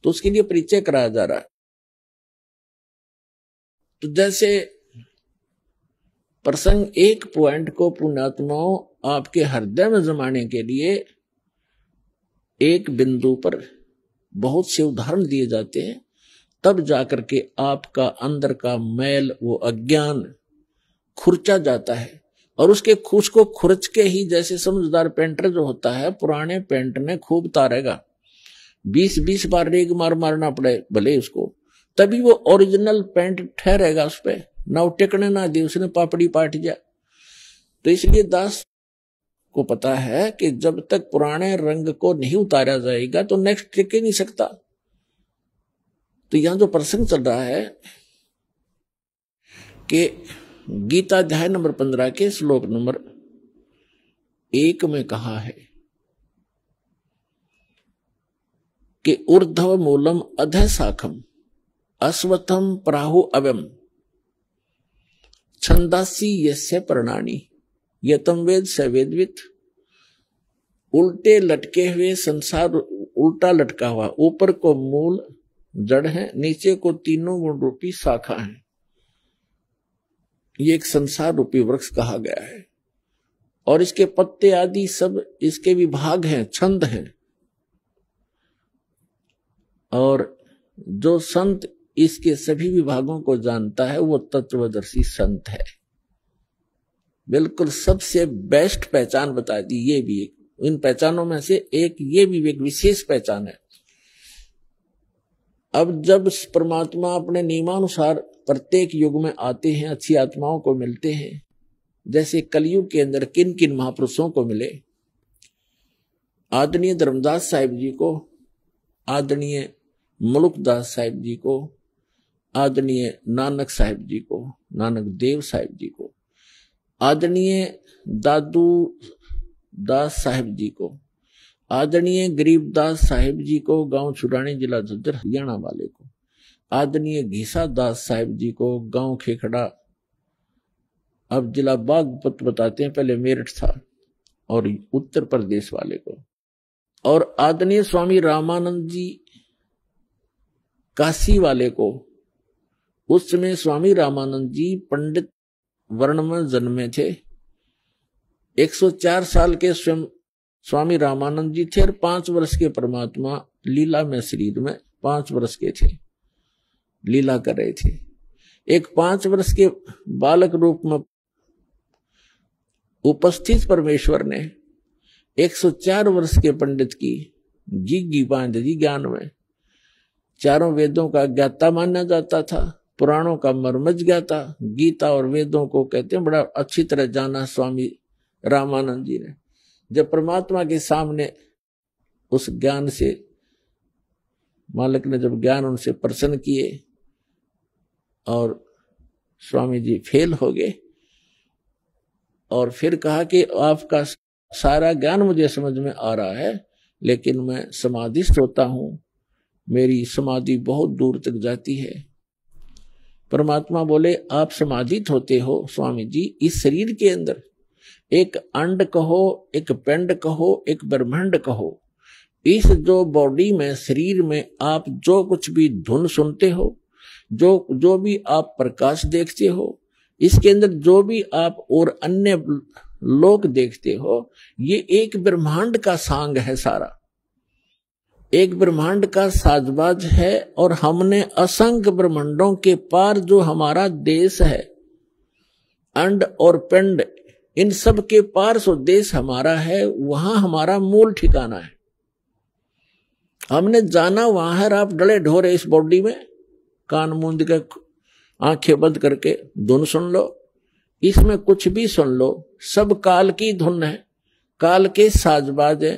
तो उसके लिए परिचय कराया जा रहा है तो जैसे प्रसंग एक पॉइंट को पुण्यात्माओं आपके हृदय में जमाने के लिए एक बिंदु पर बहुत से उदाहरण दिए जाते हैं तब जाकर के आपका अंदर का मैल वो अज्ञान खुर्चा जाता है और उसके खुश को खुरच के ही जैसे समझदार पेंटर जो होता है पुराने पेंट ने खूब तारेगा बीस बीस बार रेग मार मारना पड़े भले उसको तभी वो ओरिजिनल पेंट ठहरेगा उस पर ना वो टिकने ना दी उसने पापड़ी पाट दिया तो इसलिए दास को पता है कि जब तक पुराने रंग को नहीं उतारा जाएगा तो नेक्स्ट टिक ही नहीं सकता तो यहां जो प्रसंग चल रहा है कि गीता अध्याय नंबर पंद्रह के श्लोक नंबर एक में कहा है कि ऊर्धव मूलम अध शाखम अश्वत्थम प्राहु अवम छंदासी यस्य प्रणाणी यतम वेद स वेदवित उल्टे लटके हुए संसार उल्टा लटका हुआ ऊपर को मूल जड़ है नीचे को तीनों गुण रूपी शाखा है ये एक संसार रूपी वृक्ष कहा गया है और इसके पत्ते आदि सब इसके विभाग हैं छंद हैं और जो संत इसके सभी विभागों को जानता है वो तत्वदर्शी संत है बिल्कुल सबसे बेस्ट पहचान बता दी ये भी इन पहचानों में से एक ये भी एक विशेष पहचान है अब जब परमात्मा अपने नियमानुसार प्रत्येक युग में आते हैं अच्छी आत्माओं को मिलते हैं जैसे कलयुग के अंदर किन किन महापुरुषों को मिले आदरणीय धर्मदास साहिब जी को आदरणीय मुलुकदास साहिब जी को आदरणीय नानक साहिब जी को नानक देव साहिब जी को आदरणीय दादू दास साहिब जी को आदरणीय गरीबदास साहेब जी को गांव छुरानी जिला झज्जर हरियाणा वाले को आदरणीय घीसा दास साहेब जी को गांव खेखड़ा अब जिला बागपत बताते हैं पहले मेरठ था और उत्तर प्रदेश वाले को और आदरणीय स्वामी रामानंद जी काशी वाले को उस समय स्वामी रामानंद जी पंडित वर्ण में जन्मे थे 104 साल के स्वयं स्वामी रामानंद जी थे और पांच वर्ष के परमात्मा लीला में शरीर में पांच वर्ष के थे लीला कर रहे थे एक पांच वर्ष के बालक रूप में उपस्थित परमेश्वर ने 104 वर्ष के पंडित की गिग्गी बांध दी ज्ञान में चारों वेदों का ज्ञाता माना जाता था पुराणों का मर्मज ज्ञाता गीता और वेदों को कहते हैं बड़ा अच्छी तरह जाना स्वामी रामानंद जी ने जब परमात्मा के सामने उस ज्ञान से मालिक ने जब ज्ञान उनसे प्रसन्न किए और स्वामी जी फेल हो गए और फिर कहा कि आपका सारा ज्ञान मुझे समझ में आ रहा है लेकिन मैं समाधिस्थ होता हूं मेरी समाधि बहुत दूर तक जाती है परमात्मा बोले आप समाधित होते हो स्वामी जी इस शरीर के अंदर एक अंड कहो एक पिंड कहो एक ब्रह्मांड कहो इस जो बॉडी में शरीर में आप जो कुछ भी धुन सुनते हो जो जो भी आप प्रकाश देखते हो इसके अंदर जो भी आप और अन्य लोक देखते हो ये एक ब्रह्मांड का सांग है सारा एक ब्रह्मांड का साजबाज है और हमने असंख्य ब्रह्मांडों के पार जो हमारा देश है अंड और पिंड इन सब के पार उद्देश्य हमारा है वहां हमारा मूल ठिकाना है हमने जाना वहां है आप डले ढोरे इस बॉडी में कान मूंद के आंखें बंद करके धुन सुन लो इसमें कुछ भी सुन लो सब काल की धुन है काल के साजबाज है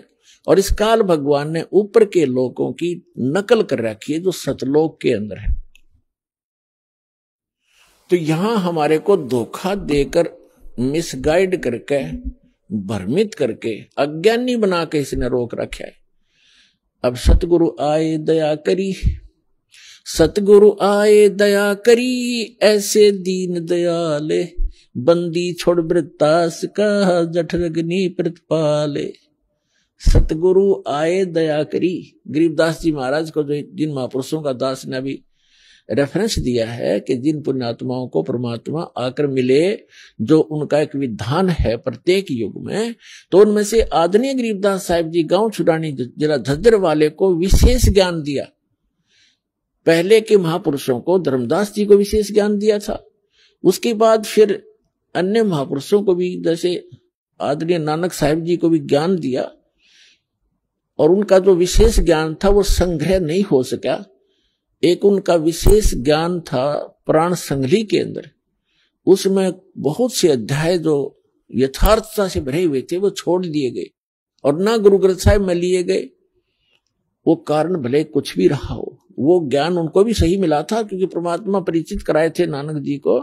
और इस काल भगवान ने ऊपर के लोगों की नकल कर रखी है जो सतलोक के अंदर है तो यहां हमारे को धोखा देकर मिसगाइड करके भ्रमित करके अज्ञानी बना के इसने रोक रखा है अब सतगुरु आए दया करी सतगुरु आए दया करी ऐसे दीन दयाले बंदी छोड़ वृत्तास का जठ रग्नि प्रतिपाले सतगुरु आए दया करी गरीबदास जी महाराज को जो जिन महापुरुषों का दास ने अभी रेफरेंस दिया है कि जिन पुण्यात्माओं को परमात्मा आकर मिले जो उनका एक विधान है प्रत्येक युग में तो उनमें से आदरणीय गरीबदास साहिब जी गांव छुड़ानी जिला झज्जर वाले को विशेष ज्ञान दिया पहले के महापुरुषों को धर्मदास जी को विशेष ज्ञान दिया था उसके बाद फिर अन्य महापुरुषों को भी जैसे आदरणीय नानक साहिब जी को भी ज्ञान दिया और उनका जो विशेष ज्ञान था वो संग्रह नहीं हो सका एक उनका विशेष ज्ञान था प्राण संगली के अंदर उसमें बहुत से अध्याय जो यथार्थता से भरे हुए थे वो छोड़ दिए गए और ना गुरु ग्रंथ साहिब में लिए गए वो कारण भले कुछ भी रहा हो वो ज्ञान उनको भी सही मिला था क्योंकि परमात्मा परिचित कराए थे नानक जी को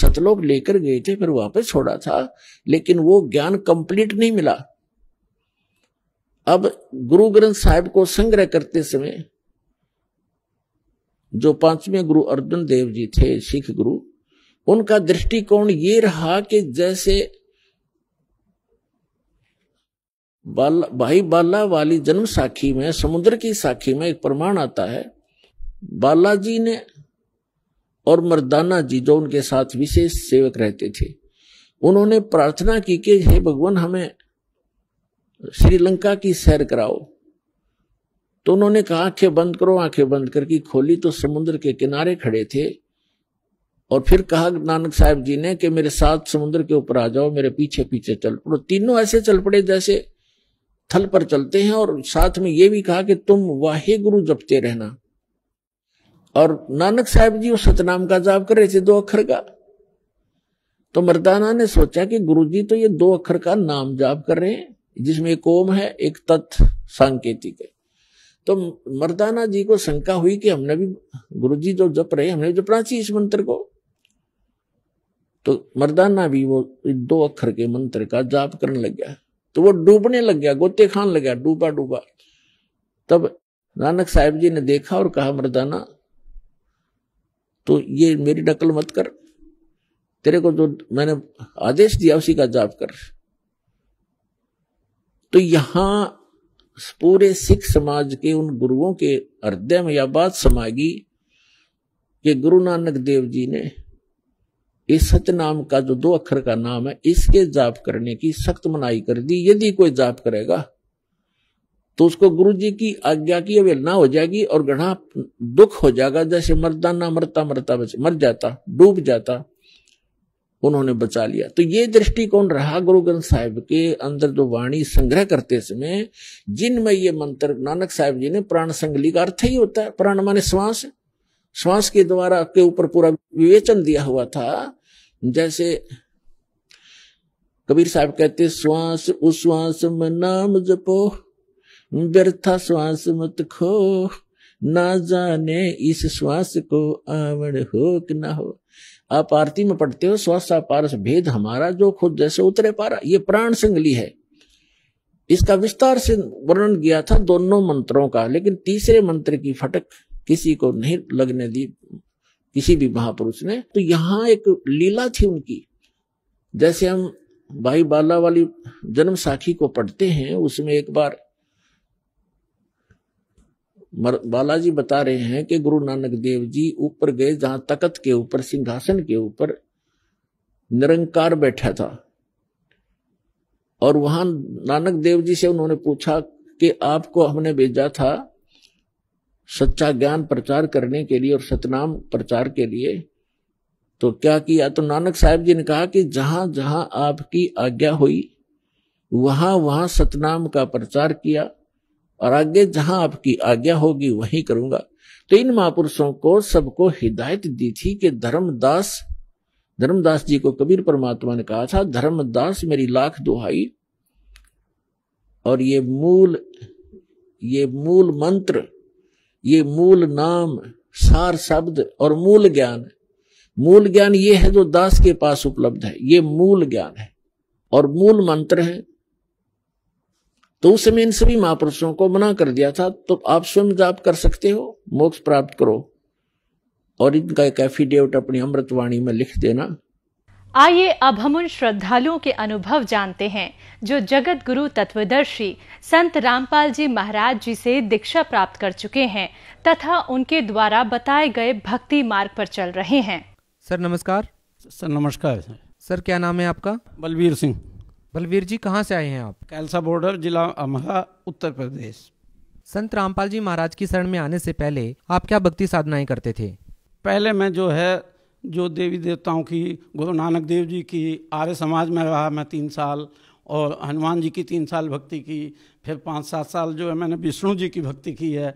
सतलोक लेकर गए थे फिर वापस छोड़ा था लेकिन वो ज्ञान कंप्लीट नहीं मिला अब गुरु ग्रंथ साहिब को संग्रह करते समय जो पांचवें गुरु अर्जुन देव जी थे सिख गुरु उनका दृष्टिकोण ये रहा कि जैसे बाल, भाई बाला वाली जन्म साखी में समुद्र की साखी में एक प्रमाण आता है बालाजी ने और मर्दाना जी जो उनके साथ विशेष सेवक रहते थे उन्होंने प्रार्थना की कि हे भगवान हमें श्रीलंका की सैर कराओ तो उन्होंने कहा आंखें बंद करो आंखें बंद करके खोली तो समुद्र के किनारे खड़े थे और फिर कहा नानक साहब जी ने कि मेरे साथ समुद्र के ऊपर आ जाओ मेरे पीछे पीछे चल पड़ो तीनों ऐसे चल पड़े जैसे थल पर चलते हैं और साथ में ये भी कहा कि तुम वाहे गुरु जपते रहना और नानक साहब जी उस सतनाम का जाप कर रहे थे दो अक्षर का तो मर्दाना ने सोचा कि गुरु जी तो ये दो अक्षर का नाम जाप कर रहे हैं जिसमें एक ओम है एक तत् सांकेतिक है तो मर्दाना जी को शंका हुई कि हमने भी गुरु जी जो तो जप रहे हमने जपना तो चाहिए इस मंत्र को तो मर्दाना भी वो दो अखर के मंत्र का जाप करने लग गया तो वो डूबने लग गया गोते खान लग गया डूबा डूबा तब नानक साहेब जी ने देखा और कहा मर्दाना तो ये मेरी नकल मत कर तेरे को जो तो मैंने आदेश दिया उसी का जाप कर तो यहां पूरे सिख समाज के उन गुरुओं के हृदय में यह बात समागी कि गुरु नानक देव जी ने इस सत नाम का जो दो अक्षर का नाम है इसके जाप करने की सख्त मनाही कर दी यदि कोई जाप करेगा तो उसको गुरु जी की आज्ञा की अवेलना हो जाएगी और घना दुख हो जाएगा जैसे मर्दाना मरता मरता बच मर जाता डूब जाता उन्होंने बचा लिया तो ये दृष्टिकोण रहा गुरु ग्रंथ साहिब के अंदर जो वाणी संग्रह करते समय जिनमें ये मंत्र नानक साहिब जी ने प्राण संगली का अर्थ ही होता है प्राण माने श्वास श्वास के द्वारा के ऊपर पूरा विवेचन दिया हुआ था जैसे कबीर साहब कहते श्वास उश्वास में नाम जपो व्यर्था श्वास मत खो ना जाने इस श्वास को आवड़ हो कि ना हो आप आरती में पढ़ते हो स्वस्थ पारस भेद हमारा जो खुद जैसे उतरे पारा ये प्राण संगली है इसका विस्तार से वर्णन किया था दोनों मंत्रों का लेकिन तीसरे मंत्र की फटक किसी को नहीं लगने दी किसी भी महापुरुष ने तो यहाँ एक लीला थी उनकी जैसे हम भाई बाला वाली जन्म साखी को पढ़ते हैं उसमें एक बार बालाजी बता रहे हैं कि गुरु नानक देव जी ऊपर गए जहां तकत के ऊपर सिंहासन के ऊपर निरंकार बैठा था और वहां नानक देव जी से उन्होंने पूछा कि आपको हमने भेजा था सच्चा ज्ञान प्रचार करने के लिए और सतनाम प्रचार के लिए तो क्या किया तो नानक साहब जी ने कहा कि जहां जहां आपकी आज्ञा हुई वहां वहां सतनाम का प्रचार किया और आगे जहां आपकी आज्ञा होगी वहीं करूंगा तो इन महापुरुषों को सबको हिदायत दी थी कि धर्मदास धर्मदास जी को कबीर परमात्मा ने कहा था धर्मदास मेरी लाख दुहाई और ये मूल ये मूल मंत्र ये मूल नाम सार शब्द और मूल ज्ञान मूल ज्ञान ये है जो दास के पास उपलब्ध है ये मूल ज्ञान है और मूल मंत्र है तो उस समय इन सभी महापुरुषों को मना कर दिया था तो आप स्वयं जाप कर सकते हो मोक्ष प्राप्त करो और इनका एक एफिडेविट अपनी अमृतवाणी में लिख देना आइए अब हम उन श्रद्धालुओं के अनुभव जानते हैं जो जगत गुरु तत्वदर्शी संत रामपाल जी महाराज जी से दीक्षा प्राप्त कर चुके हैं तथा उनके द्वारा बताए गए भक्ति मार्ग पर चल रहे हैं सर नमस्कार सर नमस्कार सर क्या नाम है आपका बलबीर सिंह बलवीर जी कहाँ से आए हैं आप कैलसा बॉर्डर जिला अमरा उत्तर प्रदेश संत रामपाल जी महाराज की शरण में आने से पहले आप क्या भक्ति साधनाएं करते थे पहले मैं जो है जो देवी देवताओं की गुरु नानक देव जी की आर्य समाज में रहा मैं तीन साल और हनुमान जी की तीन साल भक्ति की फिर पाँच सात साल जो है मैंने विष्णु जी की भक्ति की है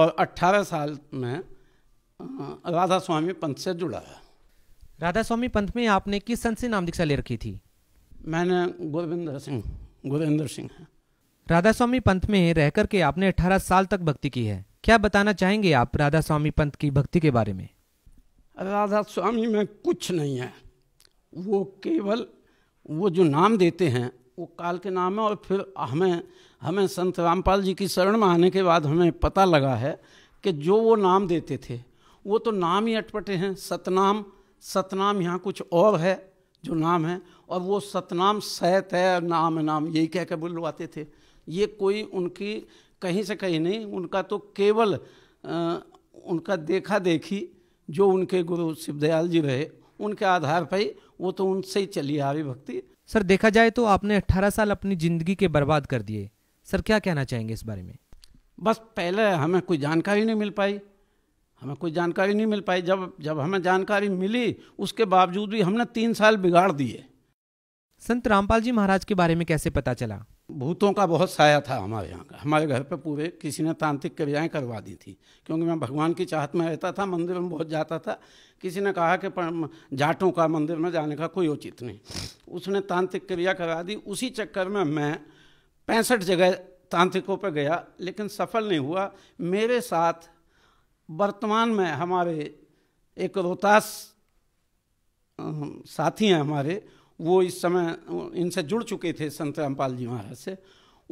और अट्ठारह साल में राधा स्वामी पंथ से जुड़ा है राधा स्वामी पंथ में आपने किस संत से नाम दीक्षा ले रखी थी मैंने गोविंदर सिंह गोविंदर सिंह है राधा स्वामी पंथ में रहकर के आपने 18 साल तक भक्ति की है क्या बताना चाहेंगे आप राधा स्वामी पंथ की भक्ति के बारे में राधा स्वामी में कुछ नहीं है वो केवल वो जो नाम देते हैं वो काल के नाम है और फिर हमें हमें संत रामपाल जी की शरण में आने के बाद हमें पता लगा है कि जो वो नाम देते थे वो तो नाम ही अटपटे हैं सतनाम सतनाम यहाँ कुछ और है जो नाम है और वो सतनाम सहत है नाम नाम यही कह के बुलवाते थे ये कोई उनकी कहीं से कहीं नहीं उनका तो केवल आ, उनका देखा देखी जो उनके गुरु शिवदयाल जी रहे उनके आधार पर ही वो तो उनसे ही चली आ रही भक्ति सर देखा जाए तो आपने 18 साल अपनी ज़िंदगी के बर्बाद कर दिए सर क्या कहना चाहेंगे इस बारे में बस पहले हमें कोई जानकारी नहीं मिल पाई हमें कोई जानकारी नहीं मिल पाई जब जब हमें जानकारी मिली उसके बावजूद भी हमने तीन साल बिगाड़ दिए संत रामपाल जी महाराज के बारे में कैसे पता चला भूतों का बहुत साया था हमारे यहाँ का हमारे घर पर पूरे किसी ने तांत्रिक क्रियाएँ करवा दी थी क्योंकि मैं भगवान की चाहत में रहता था मंदिर में बहुत जाता था किसी ने कहा कि जाटों का मंदिर में जाने का कोई उचित नहीं उसने तांत्रिक क्रिया करवा दी उसी चक्कर में मैं पैंसठ जगह तांत्रिकों पर गया लेकिन सफल नहीं हुआ मेरे साथ वर्तमान में हमारे एक रोहतास साथी हैं हमारे वो इस समय इनसे जुड़ चुके थे संत रामपाल जी महाराज से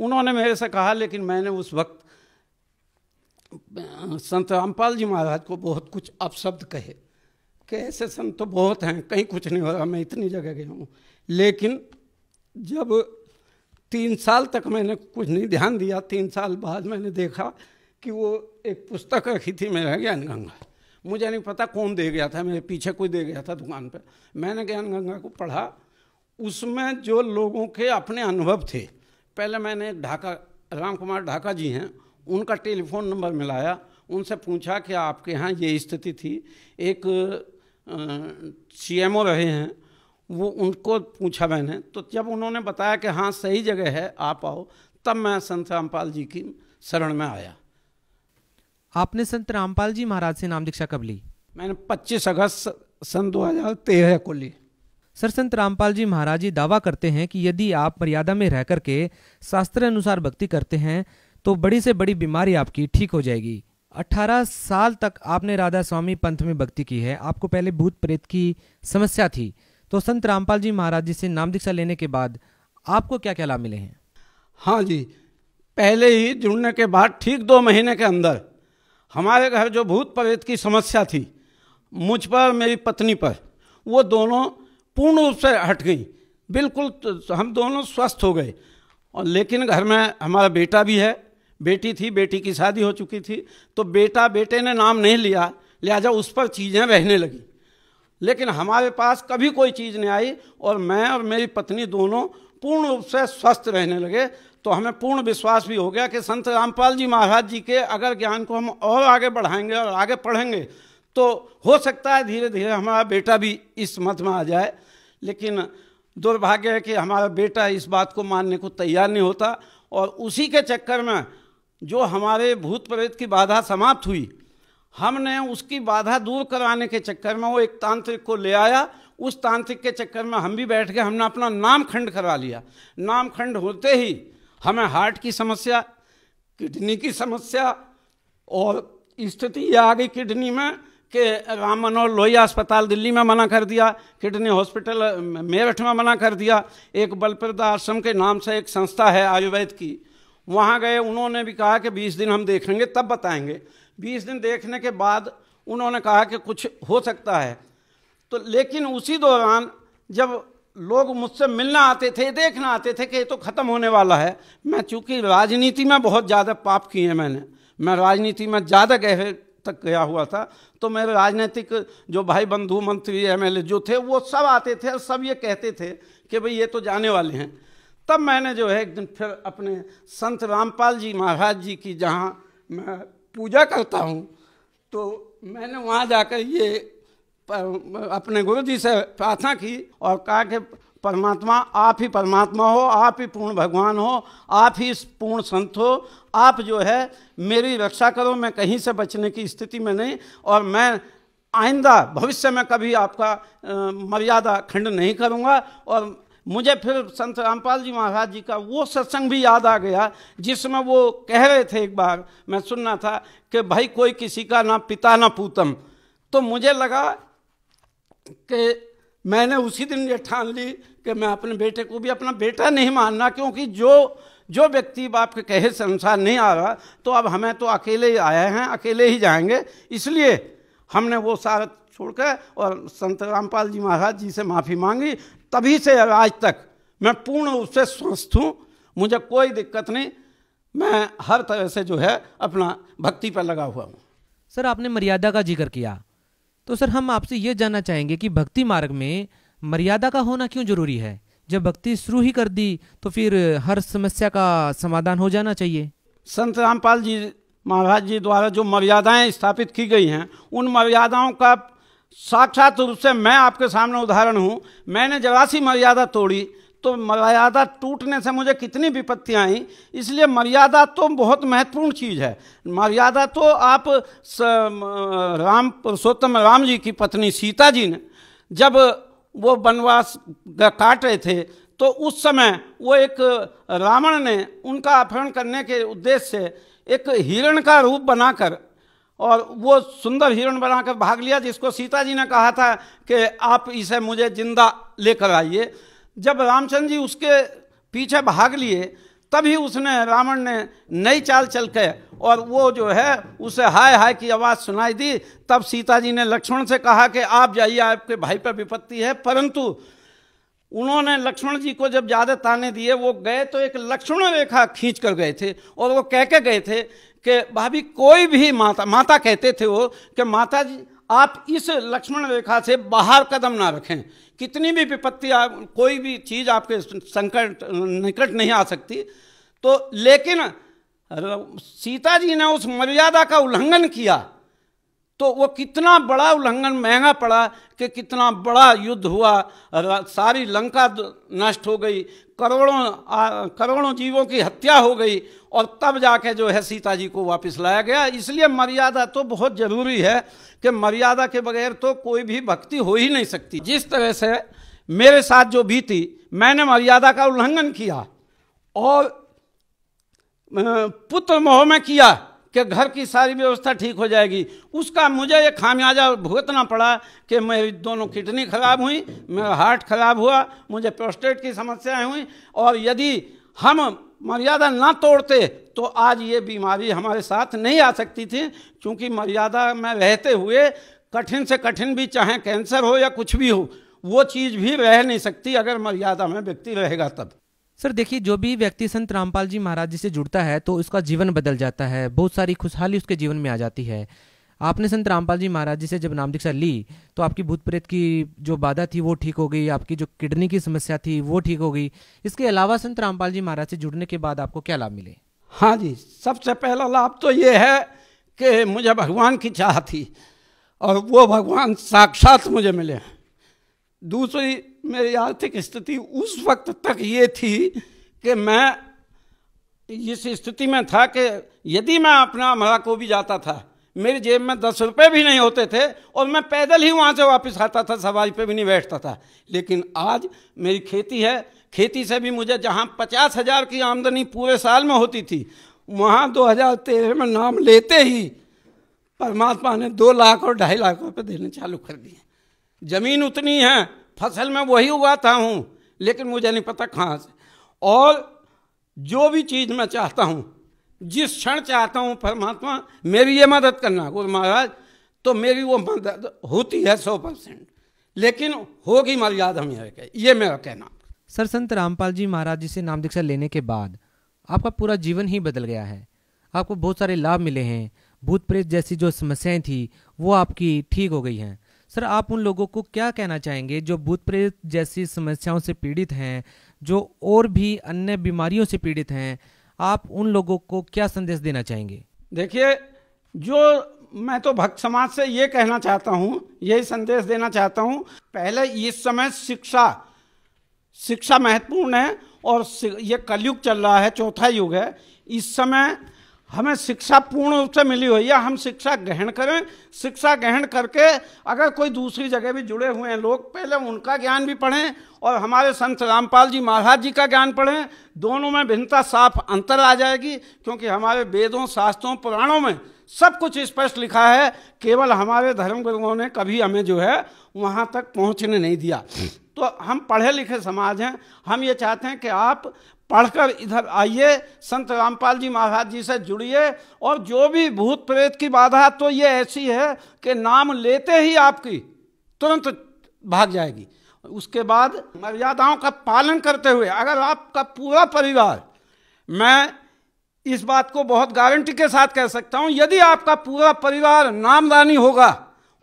उन्होंने मेरे से कहा लेकिन मैंने उस वक्त संत रामपाल जी महाराज को बहुत कुछ अपशब्द कहे कि ऐसे संत तो बहुत हैं कहीं कुछ नहीं हो रहा मैं इतनी जगह गया हूँ लेकिन जब तीन साल तक मैंने कुछ नहीं ध्यान दिया तीन साल बाद मैंने देखा कि वो एक पुस्तक रखी थी मेरा ज्ञान गंगा मुझे नहीं पता कौन दे गया था मेरे पीछे कोई दे गया था दुकान पर मैंने ज्ञान गंगा को पढ़ा उसमें जो लोगों के अपने अनुभव थे पहले मैंने ढाका राम कुमार ढाका जी हैं उनका टेलीफोन नंबर मिलाया उनसे पूछा कि आपके यहाँ ये स्थिति थी एक सीएमओ रहे हैं वो उनको पूछा मैंने तो जब उन्होंने बताया कि हाँ सही जगह है आप आओ तब मैं संत रामपाल जी की शरण में आया आपने संत रामपाल जी महाराज से नाम दीक्षा कब ली मैंने 25 अगस्त सन 2013 को ली सर संत रामपाल जी महाराज जी दावा करते हैं कि यदि आप मर्यादा में रह करके शास्त्र अनुसार भक्ति करते हैं तो बड़ी से बड़ी बीमारी आपकी ठीक हो जाएगी 18 साल तक आपने राधा स्वामी पंथ में भक्ति की है आपको पहले भूत प्रेत की समस्या थी तो संत रामपाल जी महाराज जी से नाम दीक्षा लेने के बाद आपको क्या क्या लाभ मिले हैं हाँ जी पहले ही जुड़ने के बाद ठीक दो महीने के अंदर हमारे घर जो भूत प्रेत की समस्या थी मुझ पर मेरी पत्नी पर वो दोनों पूर्ण रूप से हट गई बिल्कुल हम दोनों स्वस्थ हो गए और लेकिन घर में हमारा बेटा भी है बेटी थी बेटी की शादी हो चुकी थी तो बेटा बेटे ने नाम नहीं लिया लिहाजा उस पर चीज़ें बहने लगी लेकिन हमारे पास कभी कोई चीज़ नहीं आई और मैं और मेरी पत्नी दोनों पूर्ण रूप से स्वस्थ रहने लगे तो हमें पूर्ण विश्वास भी हो गया कि संत रामपाल जी महाराज जी के अगर ज्ञान को हम और आगे बढ़ाएंगे और आगे पढ़ेंगे तो हो सकता है धीरे धीरे हमारा बेटा भी इस मत में आ जाए लेकिन दुर्भाग्य है कि हमारा बेटा इस बात को मानने को तैयार नहीं होता और उसी के चक्कर में जो हमारे भूत प्रेत की बाधा समाप्त हुई हमने उसकी बाधा दूर करवाने के चक्कर में वो एक तांत्रिक को ले आया उस तांत्रिक के चक्कर में हम भी बैठ गए हमने अपना नाम खंड करवा लिया नाम खंड होते ही हमें हार्ट की समस्या किडनी की समस्या और स्थिति यह आ गई किडनी में कि राम मनोहर लोहिया अस्पताल दिल्ली में मना कर दिया किडनी हॉस्पिटल मेरठ में मना कर दिया एक बलप्रदा आश्रम के नाम से एक संस्था है आयुर्वेद की वहाँ गए उन्होंने भी कहा कि बीस दिन हम देखेंगे तब बताएंगे बीस दिन देखने के बाद उन्होंने कहा कि कुछ हो सकता है तो लेकिन उसी दौरान जब लोग मुझसे मिलना आते थे देखना आते थे कि ये तो ख़त्म होने वाला है मैं चूंकि राजनीति में बहुत ज़्यादा पाप किए हैं मैंने मैं राजनीति में ज़्यादा गहरे तक गया हुआ था तो मेरे राजनीतिक जो भाई बंधु मंत्री एम जो थे वो सब आते थे और सब ये कहते थे कि भाई ये तो जाने वाले हैं तब मैंने जो है एक दिन फिर अपने संत रामपाल जी महाराज जी की जहाँ मैं पूजा करता हूँ तो मैंने वहाँ जाकर ये अपने गुरु जी से प्रार्थना की और कहा कि परमात्मा आप ही परमात्मा हो आप ही पूर्ण भगवान हो आप ही पूर्ण संत हो आप जो है मेरी रक्षा करो मैं कहीं से बचने की स्थिति में नहीं और मैं आइंदा भविष्य में कभी आपका मर्यादा खंड नहीं करूँगा और मुझे फिर संत रामपाल जी महाराज जी का वो सत्संग भी याद आ गया जिसमें वो कह रहे थे एक बार मैं सुनना था कि भाई कोई किसी का ना पिता ना पूतम तो मुझे लगा कि मैंने उसी दिन ये ठान ली कि मैं अपने बेटे को भी अपना बेटा नहीं मानना क्योंकि जो जो व्यक्ति बाप के कहे से अनुसार नहीं आ रहा तो अब हमें तो अकेले ही आए हैं अकेले ही जाएंगे इसलिए हमने वो सारा छोड़ कर और संत रामपाल जी महाराज जी से माफ़ी मांगी तभी से आज तक मैं पूर्ण रूप से स्वस्थ हूँ मुझे कोई दिक्कत नहीं मैं हर तरह से जो है अपना भक्ति पर लगा हुआ हूँ सर आपने मर्यादा का जिक्र किया तो सर हम आपसे ये जानना चाहेंगे कि भक्ति मार्ग में मर्यादा का होना क्यों जरूरी है जब भक्ति शुरू ही कर दी तो फिर हर समस्या का समाधान हो जाना चाहिए संत रामपाल जी महाराज जी द्वारा जो मर्यादाएं स्थापित की गई हैं उन मर्यादाओं का साक्षात रूप से मैं आपके सामने उदाहरण हूँ मैंने जरासी मर्यादा तोड़ी तो मर्यादा टूटने से मुझे कितनी विपत्तियाँ आई इसलिए मर्यादा तो बहुत महत्वपूर्ण चीज़ है मर्यादा तो आप राम पुरुषोत्तम राम जी की पत्नी सीता जी ने जब वो वनवास काट रहे थे तो उस समय वो एक रावण ने उनका अपहरण करने के उद्देश्य से एक हिरण का रूप बनाकर और वो सुंदर हिरण बनाकर भाग लिया जिसको सीता जी ने कहा था कि आप इसे मुझे जिंदा लेकर आइए जब रामचंद्र जी उसके पीछे भाग लिए तभी उसने रावण ने नई चाल चल के और वो जो है उसे हाय हाय की आवाज़ सुनाई दी तब सीता जी ने लक्ष्मण से कहा कि आप जाइए आपके भाई पर विपत्ति है परंतु उन्होंने लक्ष्मण जी को जब ज़्यादा ताने दिए वो गए तो एक लक्ष्मण रेखा खींच कर गए थे और वो कह के गए थे कि भाभी कोई भी माता माता कहते थे वो कि माता जी आप इस लक्ष्मण रेखा से बाहर कदम ना रखें कितनी भी विपत्ति आप कोई भी चीज़ आपके संकट निकट नहीं आ सकती तो लेकिन सीता जी ने उस मर्यादा का उल्लंघन किया तो वो कितना बड़ा उल्लंघन महंगा पड़ा कि कितना बड़ा युद्ध हुआ सारी लंका नष्ट हो गई करोड़ों करोड़ों जीवों की हत्या हो गई और तब जाके जो है सीता जी को वापस लाया गया इसलिए मर्यादा तो बहुत ज़रूरी है कि मर्यादा के बगैर तो कोई भी भक्ति हो ही नहीं सकती जिस तरह से मेरे साथ जो बीती मैंने मर्यादा का उल्लंघन किया और पुत्र मोह में किया कि घर की सारी व्यवस्था ठीक हो जाएगी उसका मुझे ये खामियाजा भुगतना पड़ा कि मेरी दोनों किडनी खराब हुई मेरा हार्ट खराब हुआ मुझे प्रोस्टेट की समस्याएं हुई और यदि हम मर्यादा ना तोड़ते तो आज ये बीमारी हमारे साथ नहीं आ सकती थी क्योंकि मर्यादा में रहते हुए कठिन से कठिन भी चाहे कैंसर हो या कुछ भी हो वो चीज़ भी रह नहीं सकती अगर मर्यादा में व्यक्ति रहेगा तब सर देखिए जो भी व्यक्ति संत रामपाल जी महाराज जी से जुड़ता है तो उसका जीवन बदल जाता है बहुत सारी खुशहाली उसके जीवन में आ जाती है आपने संत रामपाल जी महाराज जी से जब नाम दीक्षा ली तो आपकी भूत प्रेत की जो बाधा थी वो ठीक हो गई आपकी जो किडनी की समस्या थी वो ठीक हो गई इसके अलावा संत रामपाल जी महाराज से जुड़ने के बाद आपको क्या लाभ मिले हाँ जी सबसे पहला लाभ तो ये है कि मुझे भगवान की चाह थी और वो भगवान साक्षात मुझे मिले हैं दूसरी मेरी आर्थिक स्थिति उस वक्त तक ये थी कि मैं इस स्थिति में था कि यदि मैं अपना मला को भी जाता था मेरी जेब में दस रुपए भी नहीं होते थे और मैं पैदल ही वहाँ से वापस आता था सवारी पे भी नहीं बैठता था लेकिन आज मेरी खेती है खेती से भी मुझे जहाँ पचास हज़ार की आमदनी पूरे साल में होती थी वहाँ दो हज़ार तेरह में नाम लेते ही परमात्मा ने दो लाख और ढाई लाख रुपये देने चालू कर दिए ज़मीन उतनी है फसल में वही उगाता हूँ लेकिन मुझे नहीं पता कहाँ से और जो भी चीज़ मैं चाहता हूँ जिस क्षण चाहता हूँ परमात्मा मेरी ये मदद करना गुरु महाराज तो मेरी वो मदद होती है सौ परसेंट लेकिन होगी मर्यादा मेरे ये मेरा कहना सर संत रामपाल जी महाराज जी से नाम दीक्षा लेने के बाद आपका पूरा जीवन ही बदल गया है आपको बहुत सारे लाभ मिले हैं भूत प्रेत जैसी जो समस्याएं थी वो आपकी ठीक हो गई हैं सर आप उन लोगों को क्या कहना चाहेंगे जो भूत प्रेत जैसी समस्याओं से पीड़ित हैं जो और भी अन्य बीमारियों से पीड़ित हैं आप उन लोगों को क्या संदेश देना चाहेंगे देखिए जो मैं तो भक्त समाज से ये कहना चाहता हूँ यही संदेश देना चाहता हूँ पहले इस समय शिक्षा शिक्षा महत्वपूर्ण है और ये कलयुग चल रहा है चौथा युग है इस समय हमें शिक्षा पूर्ण रूप से मिली हुई है हम शिक्षा ग्रहण करें शिक्षा ग्रहण करके अगर कोई दूसरी जगह भी जुड़े हुए हैं लोग पहले उनका ज्ञान भी पढ़ें और हमारे संत रामपाल जी महाराज जी का ज्ञान पढ़ें दोनों में भिन्नता साफ अंतर आ जाएगी क्योंकि हमारे वेदों शास्त्रों पुराणों में सब कुछ स्पष्ट लिखा है केवल हमारे धर्मगुरुओं ने कभी हमें जो है वहाँ तक पहुँचने नहीं दिया तो हम पढ़े लिखे समाज हैं हम ये चाहते हैं कि आप पढ़कर इधर आइए संत रामपाल जी महाराज जी से जुड़िए और जो भी भूत प्रेत की बाधा तो ये ऐसी है कि नाम लेते ही आपकी तुरंत भाग जाएगी उसके बाद मर्यादाओं का पालन करते हुए अगर आपका पूरा परिवार मैं इस बात को बहुत गारंटी के साथ कह सकता हूँ यदि आपका पूरा परिवार नामदानी होगा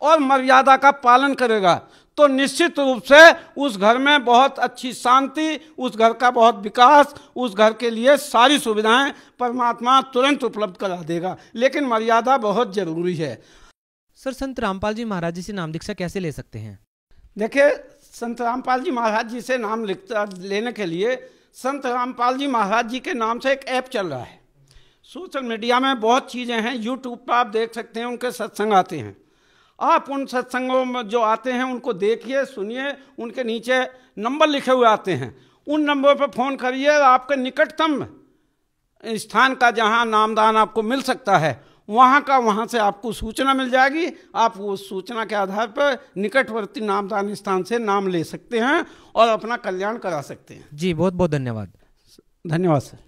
और मर्यादा का पालन करेगा तो निश्चित रूप से उस घर में बहुत अच्छी शांति उस घर का बहुत विकास उस घर के लिए सारी सुविधाएं परमात्मा तुरंत उपलब्ध करा देगा लेकिन मर्यादा बहुत ज़रूरी है सर संत रामपाल जी महाराज जी से नाम दीक्षा कैसे ले सकते हैं देखिये संत रामपाल जी महाराज जी से नाम लिखता लेने के लिए संत रामपाल जी महाराज जी के नाम से एक ऐप चल रहा है सोशल मीडिया में बहुत चीज़ें हैं यूट्यूब पर आप देख सकते हैं उनके सत्संग आते हैं आप उन सत्संगों में जो आते हैं उनको देखिए सुनिए उनके नीचे नंबर लिखे हुए आते हैं उन नंबरों पर फ़ोन करिए आपके निकटतम स्थान का जहाँ नामदान आपको मिल सकता है वहाँ का वहाँ से आपको सूचना मिल जाएगी आप उस सूचना के आधार पर निकटवर्ती नामदान स्थान से नाम ले सकते हैं और अपना कल्याण करा सकते हैं जी बहुत बहुत धन्यवाद धन्यवाद सर